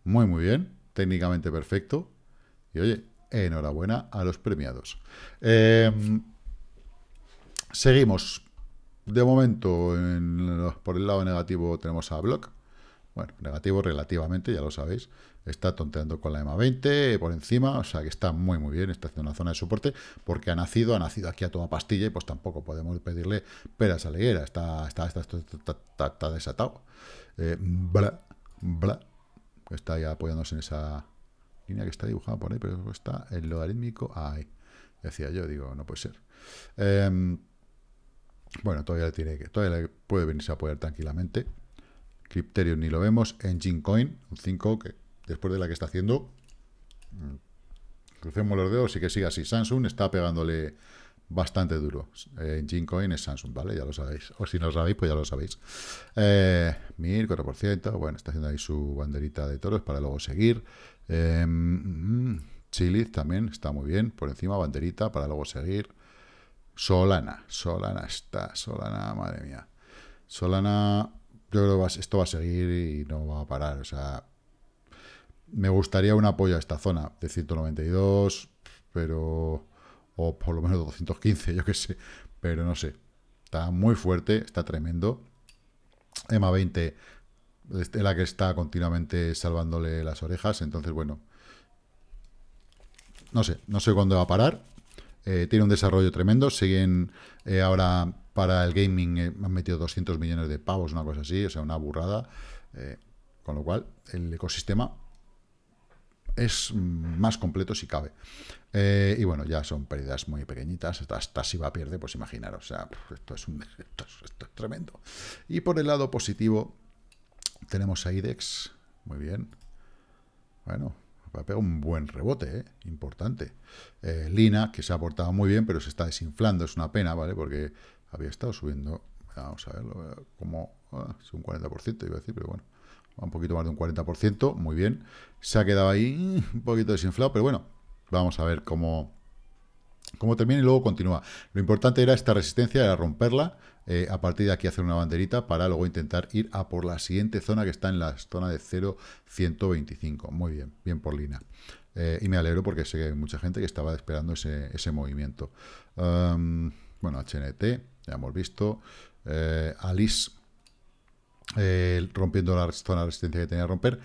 Muy, muy bien, técnicamente perfecto. Y oye, enhorabuena a los premiados. Em, seguimos. De momento, por el lado negativo tenemos a Block. Bueno, negativo relativamente, ya lo sabéis. Está tonteando con la EMA 20 por encima, o sea que está muy muy bien, está haciendo una zona de soporte porque ha nacido, ha nacido aquí a toda pastilla y pues tampoco podemos pedirle peras a la higuera, está, está, desatado. Eh, bla, bla, está ya apoyándose en esa línea que está dibujada por ahí, pero está el logarítmico ahí. Decía yo, digo, no puede ser. Em, bueno, todavía le tiene que, todavía puede venirse a apoyar tranquilamente. Crypterium ni lo vemos. Engine Coin, un 5, que después de la que está haciendo. Mm, crucemos los dedos y que siga así. Samsung está pegándole bastante duro. En eh, es Samsung, ¿vale? Ya lo sabéis. O si no lo sabéis, pues ya lo sabéis. Eh, MIR, Bueno, está haciendo ahí su banderita de toros para luego seguir. Eh, también está muy bien. Por encima, banderita para luego seguir. Solana. Solana está. Solana, madre mía. Solana, yo creo que esto va a seguir y no va a parar. O sea, me gustaría un apoyo a esta zona de 192, pero... O por lo menos 215, yo qué sé. Pero no sé. Está muy fuerte, está tremendo. EMA 20 es la que está continuamente salvándole las orejas. Entonces, bueno. No sé, no sé cuándo va a parar. Eh, tiene un desarrollo tremendo. Siguen eh, ahora para el gaming, eh, han metido 200 millones de pavos, una cosa así, o sea, una burrada. con lo cual, el ecosistema es más completo si cabe. Eh, y bueno, ya son pérdidas muy pequeñitas, hasta si va a pierde, pues imaginaros, sea, esto es, un, [LAUGHS] tremendo. Y por el lado positivo, tenemos a IDEX, muy bien. Bueno, pega un buen rebote, eh, importante. Eh, Lina, que se ha portado muy bien, pero se está desinflando, es una pena, ¿vale? Porque había estado subiendo, vamos a verlo, como ah, un 40%, iba a decir, pero bueno un poquito más de un 40%, muy bien. Se ha quedado ahí un poquito desinflado, pero bueno, vamos a ver cómo, cómo termina y luego continúa. Lo importante era esta resistencia, era romperla, eh, a partir de aquí hacer una banderita para luego intentar ir a por la siguiente zona que está en la zona de 0,125. Muy bien, bien por Lina. Eh, y me alegro porque sé que hay mucha gente que estaba esperando ese, movimiento. Em, bueno, HNT, ya hemos visto. Eh, Alice eh, rompiendo la zona de resistencia que tenía que romper.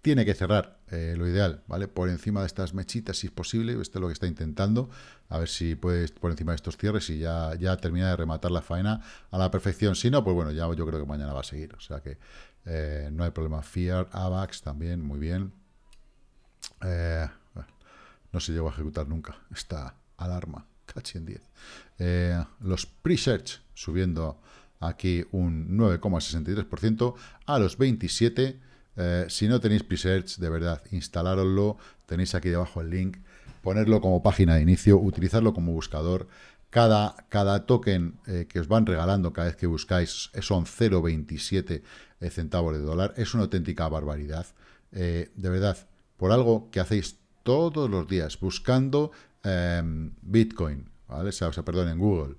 Tiene que cerrar, eh, lo ideal, ¿vale? Por encima de estas mechitas, si es posible, esto es lo que está intentando, a ver si puedes por encima de estos cierres y ya, ya termina de rematar la faena a la perfección. Si no, pues bueno, ya yo creo que mañana va a seguir, o sea que eh, no hay problema. Fear, AVAX también, muy bien. no se llegó a ejecutar nunca esta alarma, cachi en 10. los pre-search subiendo aquí un 9,63% a los 27. Eh, si no tenéis Presearch, de verdad, instalároslo. Tenéis aquí debajo el link. Ponerlo como página de inicio, utilizarlo como buscador. Cada, cada token eh, que os van regalando cada vez que buscáis son 0,27 eh, centavos de dólar. Es una auténtica barbaridad. de verdad, por algo que hacéis todos los días buscando em, Bitcoin, ¿vale? O sea, perdón, en Google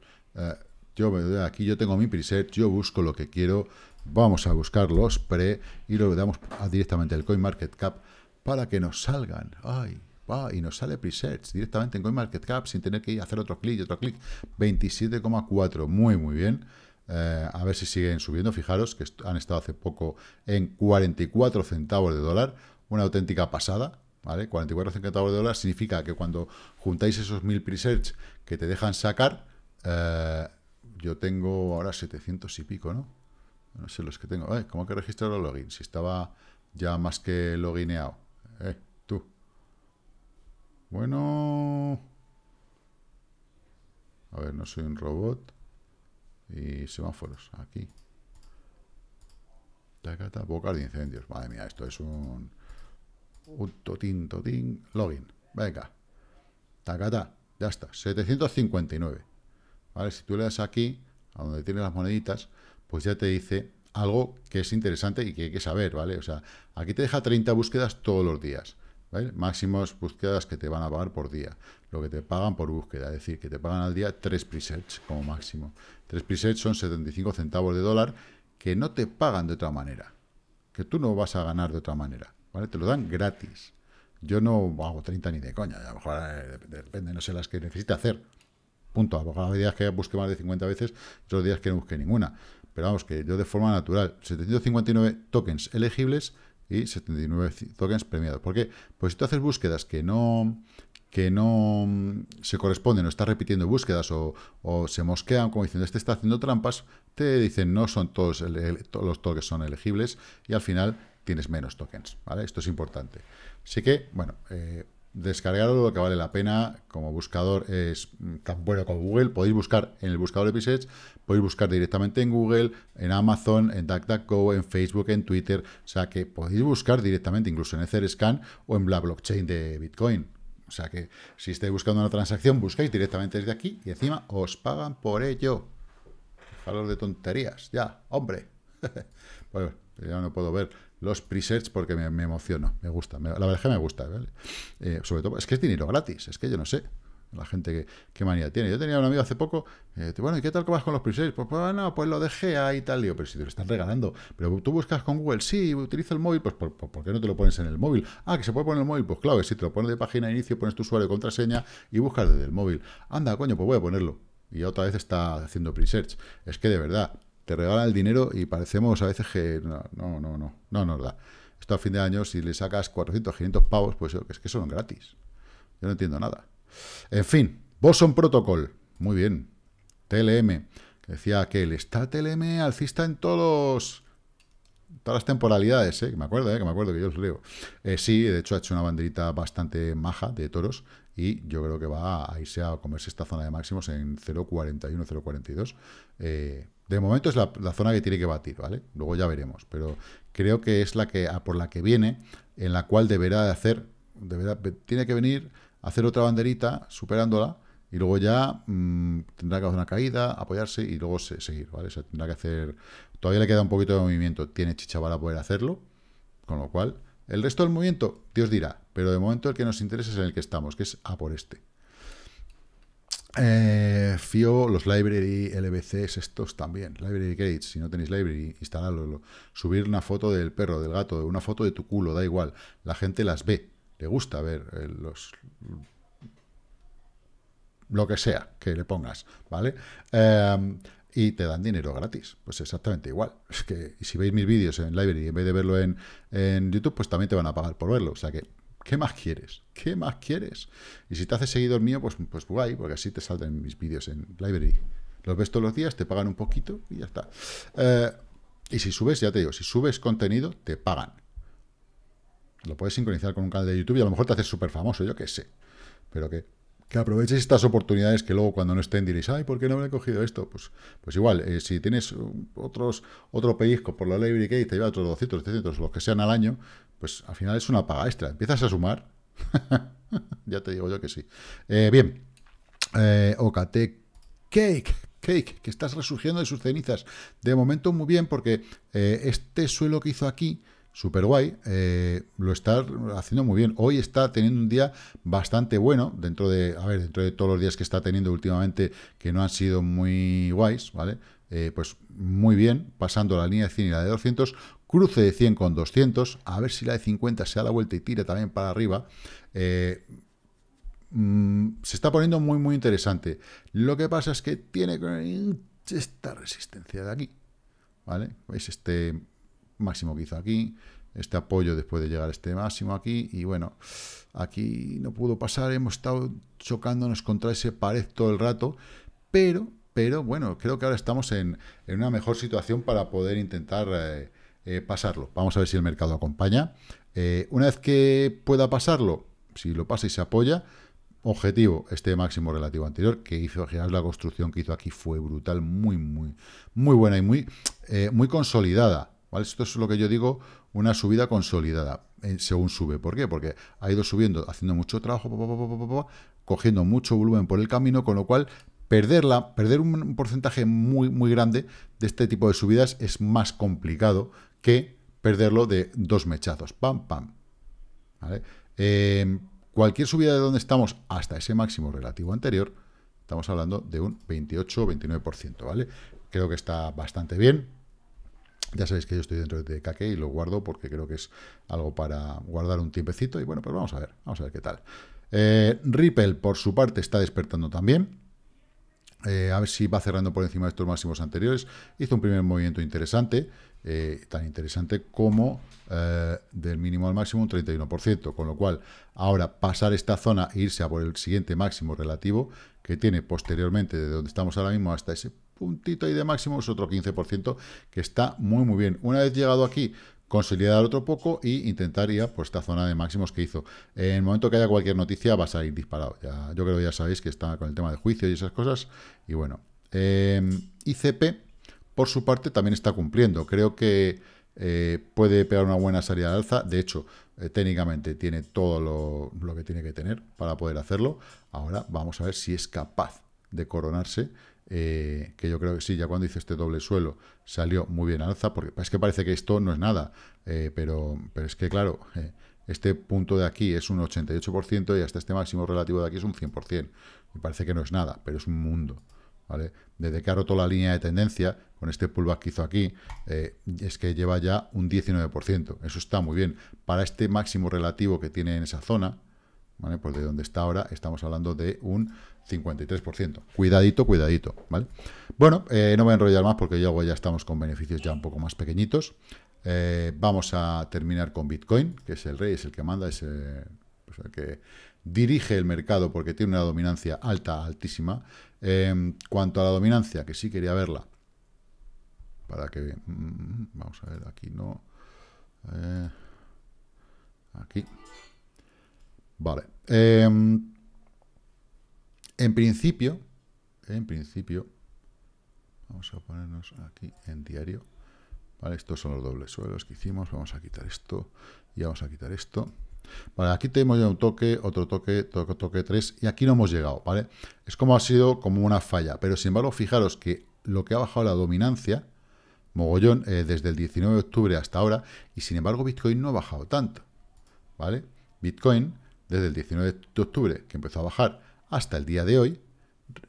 yo eh, aquí yo tengo mi preset, yo busco lo que quiero, vamos a buscar los pre y lo damos directamente al CoinMarketCap para que nos salgan. ¡Ay! ¡Va! y nos sale presets directamente en CoinMarketCap sin tener que hacer otro clic y otro clic. 27,4, muy muy bien. Eh, a ver si siguen subiendo. Fijaros que han estado hace poco en 44 centavos de dólar. Una auténtica pasada. ¿vale? 44 centavos de dólar significa que cuando juntáis esos 1000 presets que te dejan sacar, eh, yo tengo ahora 700 y pico, ¿no? No sé los que tengo. ¿Cómo que registrar el login? Si estaba ya más que logineado. Eh, tú. Bueno... A ver, no soy un robot. Y semáforos, aquí. Tacata, boca de incendios. Madre mía, esto es un... Un totín, totín. Login. Venga. Tacata. Ya está. 759. Si tú le das aquí, a donde tiene las moneditas, pues ya te dice algo que es interesante y que hay que saber, ¿vale? O sea, aquí te deja 30 búsquedas todos los días, ¿vale? Máximos búsquedas que te van a pagar por día, lo que te pagan por búsqueda, es decir, que te pagan al día 3 presets como máximo. 3 presets son 75 centavos de dólar que no te pagan de otra manera, que tú no vas a ganar de otra manera, ¿vale? Te lo dan gratis. Yo no hago 30 ni de coña, a lo mejor eh, depende, no sé las que necesite hacer, Punto. Habrá días que busque más de 50 veces, otros días que no busque ninguna. Pero vamos, que yo de forma natural, 759 tokens elegibles y 79 tokens premiados. ¿Por qué? Pues si tú haces búsquedas que no que no mm, se corresponden o está repitiendo búsquedas o, se mosquean como diciendo este está haciendo trampas, te dicen no son todos, todos los tokens son elegibles y al final tienes menos tokens, ¿vale? Esto es importante. Así que, bueno, eh, descargarlo, lo que vale la pena como buscador es mm, tan bueno como Google, podéis buscar en el buscador de podéis buscar directamente en Google, en Amazon, en DuckDuckGo, en Facebook, en Twitter, o sea que podéis buscar directamente incluso en EtherScan o en la blockchain de Bitcoin. O sea que si estáis buscando una transacción, buscáis directamente desde aquí y encima os pagan por ello. Dejaros de tonterías, ya, hombre. [LAUGHS] bueno, ya no puedo ver los presets porque me, emociono, me gusta, la verdad es que me gusta, ¿vale? Eh, sobre todo, es que es dinero gratis, es que yo no sé. La gente que, qué manía tiene. Yo tenía un amigo hace poco, eh, bueno, ¿y qué tal vas con los presets? Pues, pues no, pues lo dejé ahí tal. Digo, pero si te lo están regalando. Pero tú buscas con Google, sí, utilizo el móvil, pues ¿por, por, qué no te lo pones en el móvil? Ah, que se puede poner en el móvil, pues claro, que si te lo pones de página de inicio, pones tu usuario y contraseña y buscas desde el móvil. Anda, coño, pues voy a ponerlo. Y otra vez está haciendo presets. Es que de verdad, te regalan el dinero y parecemos a veces que no, no, no, no, no nos da. Esto a fin de año, si le sacas 400, 500 pavos, pues es que son gratis. Yo no entiendo nada. En fin, Boson Protocol, muy bien. TLM, decía que el está TLM alcista en todos todas las temporalidades, ¿eh? que me acuerdo, ¿eh? que me acuerdo que yo os leo. Eh, sí, de hecho ha hecho una banderita bastante maja de toros y yo creo que va a irse a comerse esta zona de máximos en 0.41, 0.42. Eh... De momento es la, zona que tiene que batir, ¿vale? Luego ya veremos, pero creo que es la que a por la que viene, en la cual deberá de hacer, deberá, tiene que venir, hacer otra banderita superándola y luego ya mm, tendrá que hacer una caída, apoyarse y luego seguir, ¿vale? O tendrá que hacer, todavía le queda un poquito de movimiento, tiene chicha para poder hacerlo, con lo cual el resto del movimiento Dios dirá, pero de momento el que nos interesa es en el que estamos, que es a por este. Eh, FIO, los library LBCs, estos también. Library Gates, si no tenéis library, instaladlo. Subir una foto del perro, del gato, una foto de tu culo, da igual. La gente las ve. Le gusta ver eh, los lo que sea que le pongas, ¿vale? Em, y te dan dinero gratis, pues exactamente igual. Es que si veis mis vídeos en Library en vez de verlo en, en, YouTube, pues también te van a pagar por verlo. O sea que ¿Qué más quieres? ¿Qué más quieres? Y si te haces seguidor mío, pues, pues guay, porque así te saldrán mis vídeos en Library. Los ves todos los días, te pagan un poquito y ya está. Eh, y si subes, ya te digo, si subes contenido, te pagan. Lo puedes sincronizar con un canal de YouTube y a lo mejor te haces súper famoso, yo qué sé. Pero que, aproveches estas oportunidades que luego cuando no estén diréis, ay, ¿por qué no me he cogido esto? Pues, pues igual, eh, si tienes otros, otro pellizco por la Library Gate, te lleva otros 200, 300, los que sean al año, pues al final es una paga extra. ¿Empiezas a sumar? [LAUGHS] ya te digo yo que sí. Eh, bien, eh, Cake, Cake, que estás resurgiendo de sus cenizas. De momento muy bien porque eh, este suelo que hizo aquí, súper guay, eh, lo está haciendo muy bien. Hoy está teniendo un día bastante bueno, dentro de, a ver, dentro de todos los días que está teniendo últimamente, que no han sido muy guays, ¿vale? pues muy bien, pasando la línea de 100 y la de 200, Cruce de 100 con 200, a ver si la de 50 se da la vuelta y tira también para arriba. Eh, mm, se está poniendo muy, muy interesante. Lo que pasa es que tiene esta resistencia de aquí. ¿Vale? ¿Veis? Este máximo que hizo aquí, este apoyo después de llegar a este máximo aquí, y bueno, aquí no pudo pasar, hemos estado chocándonos contra ese pared todo el rato, pero, pero bueno, creo que ahora estamos en, una mejor situación para poder intentar eh, eh, pasarlo. Vamos a ver si el mercado acompaña. Eh, una vez que pueda pasarlo, si lo pasa y se apoya, objetivo, este máximo relativo anterior que hizo, la construcción que hizo aquí fue brutal, muy, muy, muy buena y muy, eh, muy consolidada. ¿vale? Esto es lo que yo digo, una subida consolidada, según sube. ¿Por qué? Porque ha ido subiendo, haciendo mucho trabajo, cogiendo mucho volumen por el camino, con lo cual perderla, perder un porcentaje muy, muy grande de este tipo de subidas es más complicado que perderlo de dos mechazos. Pam, pam. Em, cualquier subida de donde estamos hasta ese máximo relativo anterior, estamos hablando de un 28 o 29%, ¿vale? Creo que está bastante bien. Ya sabéis que yo estoy dentro de KK... y lo guardo porque creo que es algo para guardar un tiempecito. Y bueno, pues vamos a ver, vamos a ver qué tal. Eh, Ripple, por su parte, está despertando también. Eh, a ver si va cerrando por encima de estos máximos anteriores. Hizo un primer movimiento interesante. Eh, tan interesante como eh, del mínimo al máximo un 31%, con lo cual ahora pasar esta zona e irse a por el siguiente máximo relativo que tiene posteriormente de donde estamos ahora mismo hasta ese puntito ahí de máximo es otro 15% que está muy muy bien. Una vez llegado aquí consolidar otro poco e intentar ir esta zona de máximos que hizo. En el momento que haya cualquier noticia va a salir disparado. Ya, yo creo que ya sabéis que está con el tema de juicio y esas cosas. Y bueno, eh, ICP por su parte, también está cumpliendo. Creo que eh, puede pegar una buena salida de alza. De hecho, eh, técnicamente tiene todo lo, que tiene que tener para poder hacerlo. Ahora vamos a ver si es capaz de coronarse. Eh, que yo creo que sí, ya cuando hice este doble suelo salió muy bien alza, porque que parece que esto no es nada, pero, pero es que claro, este punto de aquí es un 88% y hasta este máximo relativo de aquí es un 100%, me parece que no es nada, pero es un mundo. Desde que ha roto la línea de tendencia, con este pullback que hizo aquí, eh, es que lleva ya un 19%. Eso está muy bien. Para este máximo relativo que tiene en esa zona, ¿vale? Pues de donde está ahora, estamos hablando de un 53%. Cuidadito, cuidadito, Bueno, eh, no voy a enrollar más porque ya estamos con beneficios ya un poco más pequeñitos. Eh, vamos a terminar con Bitcoin, que es el rey, es el que manda, es pues el que dirige el mercado porque tiene una dominancia alta, altísima. En em, cuanto a la dominancia, que sí quería verla. Para que... Mm, mm, vamos a ver, aquí no... Eh, aquí. Vale. Em, en principio... En principio... Vamos a ponernos aquí en diario. Vale, estos son los dobles suelos que hicimos. Vamos a quitar esto y vamos a quitar esto aquí tenemos ya un toque, otro toque, toque, toque 3 y aquí no hemos llegado, ¿vale? Es como ha sido como una falla, pero sin embargo, fijaros que lo que ha bajado la dominancia, mogollón, eh, desde el 19 de octubre hasta ahora, y sin embargo Bitcoin no ha bajado tanto, ¿vale? Bitcoin, desde el 19 de octubre, que empezó a bajar, hasta el día de hoy,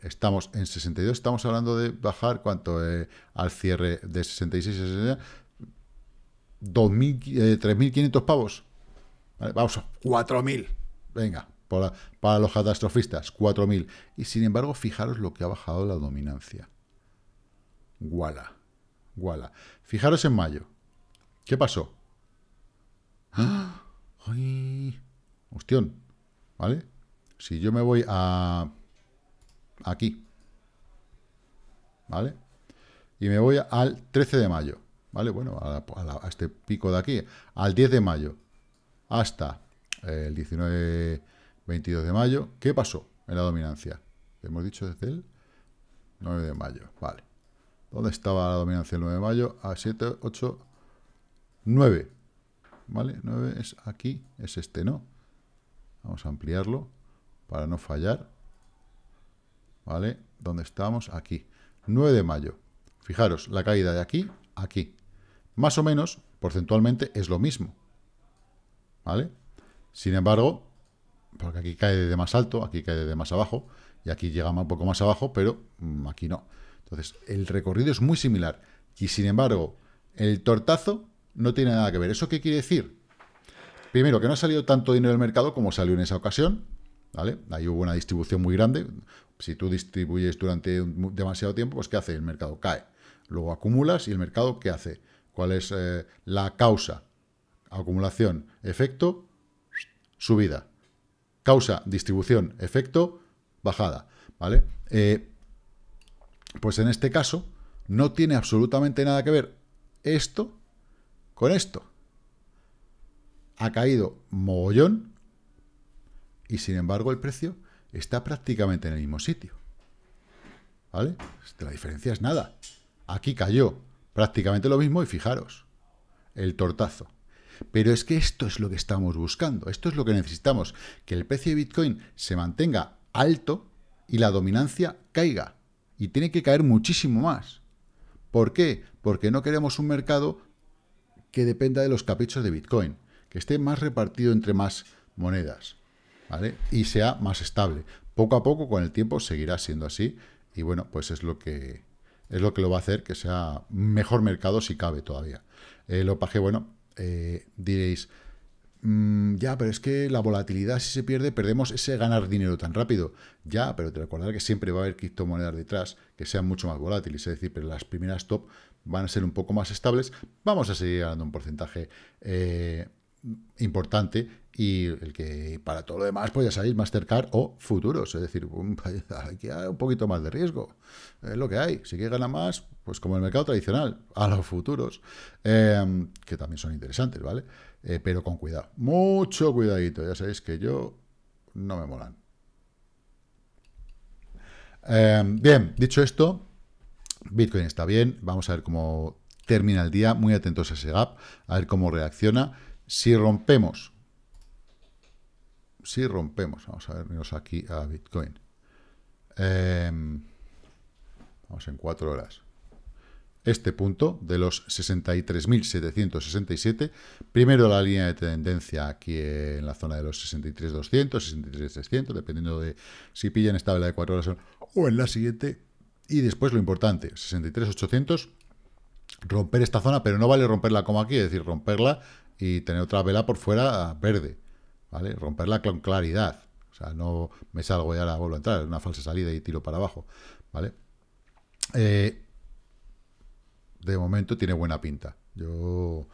estamos en 62, estamos hablando de bajar, cuanto eh, al cierre de 66, 66 3.500 pavos, ¿Vale? Vamos, 4.000. Venga, para, los catastrofistas, 4.000. Y sin embargo, fijaros lo que ha bajado la dominancia. Guala. Guala. Fijaros en mayo. ¿Qué pasó? ¡Ah! ¡Ay! Hostión. ¿Vale? Si yo me voy a... Aquí. ¿Vale? Y me voy al 13 de mayo. ¿Vale? Bueno, a, a este pico de aquí. Al 10 de mayo hasta eh, el 19-22 de mayo. ¿Qué pasó en la dominancia? Hemos dicho desde el 9 de mayo, vale. ¿Dónde estaba la dominancia el 9 de mayo? A 7, 8, 9. ¿Vale? 9 es aquí, es este, ¿no? Vamos a ampliarlo para no fallar. ¿Vale? ¿Dónde estamos? Aquí. 9 de mayo. Fijaros, la caída de aquí, aquí. Más o menos, porcentualmente, es lo mismo. ¿vale? Sin embargo, porque aquí cae de más alto, aquí cae de más abajo, y aquí llega un poco más abajo, pero mm, aquí no. Entonces, el recorrido es muy similar. Y sin embargo, el tortazo no tiene nada que ver. ¿Eso qué quiere decir? Primero, que no ha salido tanto dinero del mercado como salió en esa ocasión. ¿Vale? Ahí hubo una distribución muy grande. Si tú distribuyes durante demasiado tiempo, pues ¿qué hace? El mercado cae. Luego acumulas y el mercado ¿qué hace? ¿Cuál es eh, la causa? acumulación, efecto, subida. Causa, distribución, efecto, bajada. ¿Vale? Eh, pues en este caso, no tiene absolutamente nada que ver esto con esto. Ha caído mogollón y sin embargo el precio está prácticamente en el mismo sitio. ¿Vale? La diferencia es nada. Aquí cayó prácticamente lo mismo y fijaros, el tortazo. Pero es que esto es lo que estamos buscando, esto es lo que necesitamos, que el precio de Bitcoin se mantenga alto y la dominancia caiga. Y tiene que caer muchísimo más. ¿Por qué? Porque no queremos un mercado que dependa de los caprichos de Bitcoin, que esté más repartido entre más monedas, ¿vale? Y sea más estable. Poco a poco, con el tiempo, seguirá siendo así. Y bueno, pues es lo que es lo que lo va a hacer que sea mejor mercado si cabe todavía. El eh, bueno, eh, diréis, mm, ya, pero es que la volatilidad si se pierde, perdemos ese ganar dinero tan rápido. Ya, pero te recordar que siempre va a haber criptomonedas detrás que sean mucho más volátiles, es decir, pero las primeras top van a ser un poco más estables, vamos a seguir ganando un porcentaje eh, importante y el que para todo lo demás, pues ya sabéis, Mastercard o futuros, es decir, aquí [LAUGHS] hay un poquito más de riesgo, es lo que hay, si que gana más, pues como el mercado tradicional, a los futuros, em, que también son interesantes, ¿vale? Eh, pero con cuidado, mucho cuidadito, ya sabéis que yo no me molan. Em, bien, dicho esto, Bitcoin está bien, vamos a ver cómo termina el día, muy atentos a ese gap, a ver cómo reacciona. Si rompemos, si rompemos, vamos a vernos aquí a Bitcoin. Em, vamos en cuatro horas. Este punto de los 63.767, primero la línea de tendencia aquí en la zona de los 63.200, 63.300, dependiendo de si pillan esta vela de cuatro horas o en la siguiente. Y después lo importante, 63.800, romper esta zona, pero no vale romperla como aquí, es decir, romperla y tener otra vela por fuera verde, ¿vale? Romperla con claridad. O sea, no me salgo y ahora vuelvo a entrar, es una falsa salida y tiro para abajo, ¿vale? Eh, de momento tiene buena pinta. Yo...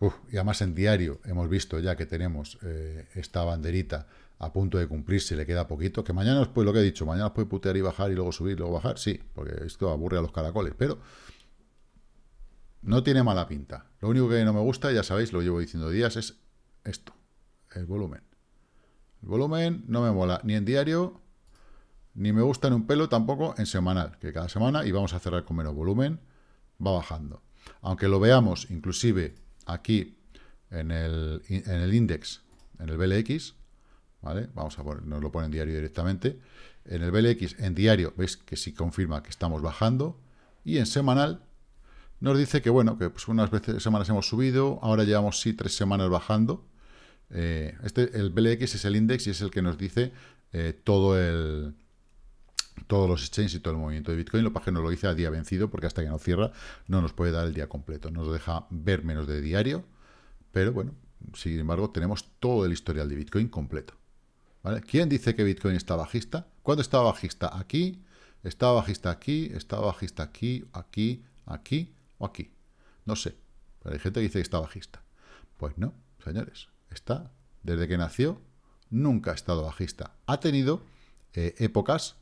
y además en diario hemos visto ya que tenemos eh, esta banderita a punto de cumplirse, le queda poquito, que mañana os puedo... lo que he dicho, mañana os puede putear y bajar y luego subir, luego bajar, sí, porque esto aburre a los caracoles, pero no tiene mala pinta. Lo único que no me gusta, ya sabéis, lo llevo diciendo días, es esto, el volumen. El volumen no me mola ni en diario, ni me gusta en un pelo tampoco en semanal, que cada semana, y vamos a cerrar con menos volumen, va bajando. Aunque lo veamos inclusive aquí en el, en index, en el BLX, ¿vale? Vamos a poner, nos lo pone en diario directamente. En el BLX, en diario, veis que sí confirma que estamos bajando, y en semanal nos dice que, bueno, que pues unas veces, semanas hemos subido, ahora llevamos sí tres semanas bajando. Eh, este, el BLX es el index y es el que nos dice eh, todo el, todos los exchanges y todo el movimiento de Bitcoin. Lo que no lo dice a día vencido porque hasta que no cierra no nos puede dar el día completo. Nos deja ver menos de diario, pero bueno, sin embargo tenemos todo el historial de Bitcoin completo. ¿Quién dice que Bitcoin está bajista? ¿Cuándo estaba bajista? Aquí, estaba bajista aquí, estaba bajista aquí, aquí, aquí, o aquí. No sé. Pero hay gente que dice que está bajista. Pues no, señores. Está, desde que nació, nunca ha estado bajista. Ha tenido eh, épocas,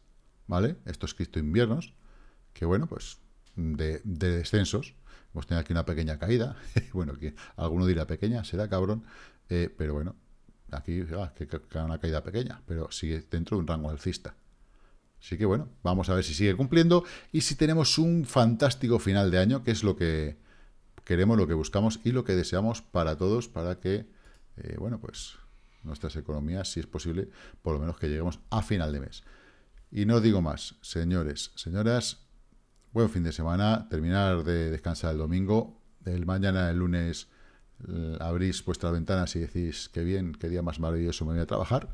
¿vale? Estos Cristo inviernos, que bueno, pues de, descensos. Hemos tenido aquí una pequeña caída. [LAUGHS] bueno, que alguno dirá pequeña, será cabrón. Eh, pero bueno, aquí ah, que, una caída pequeña, pero sigue dentro de un rango alcista. Así que bueno, vamos a ver si sigue cumpliendo y si tenemos un fantástico final de año, que es lo que queremos, lo que buscamos y lo que deseamos para todos, para que, eh, bueno, pues nuestras economías, si es posible, por lo menos que lleguemos a final de mes. Y no digo más, señores, señoras, buen fin de semana, terminar de descansar el domingo, el mañana, el lunes, eh, abrís vuestras ventanas y decís, qué bien, qué día más maravilloso me voy a trabajar.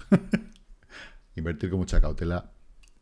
[LAUGHS] Invertir con mucha cautela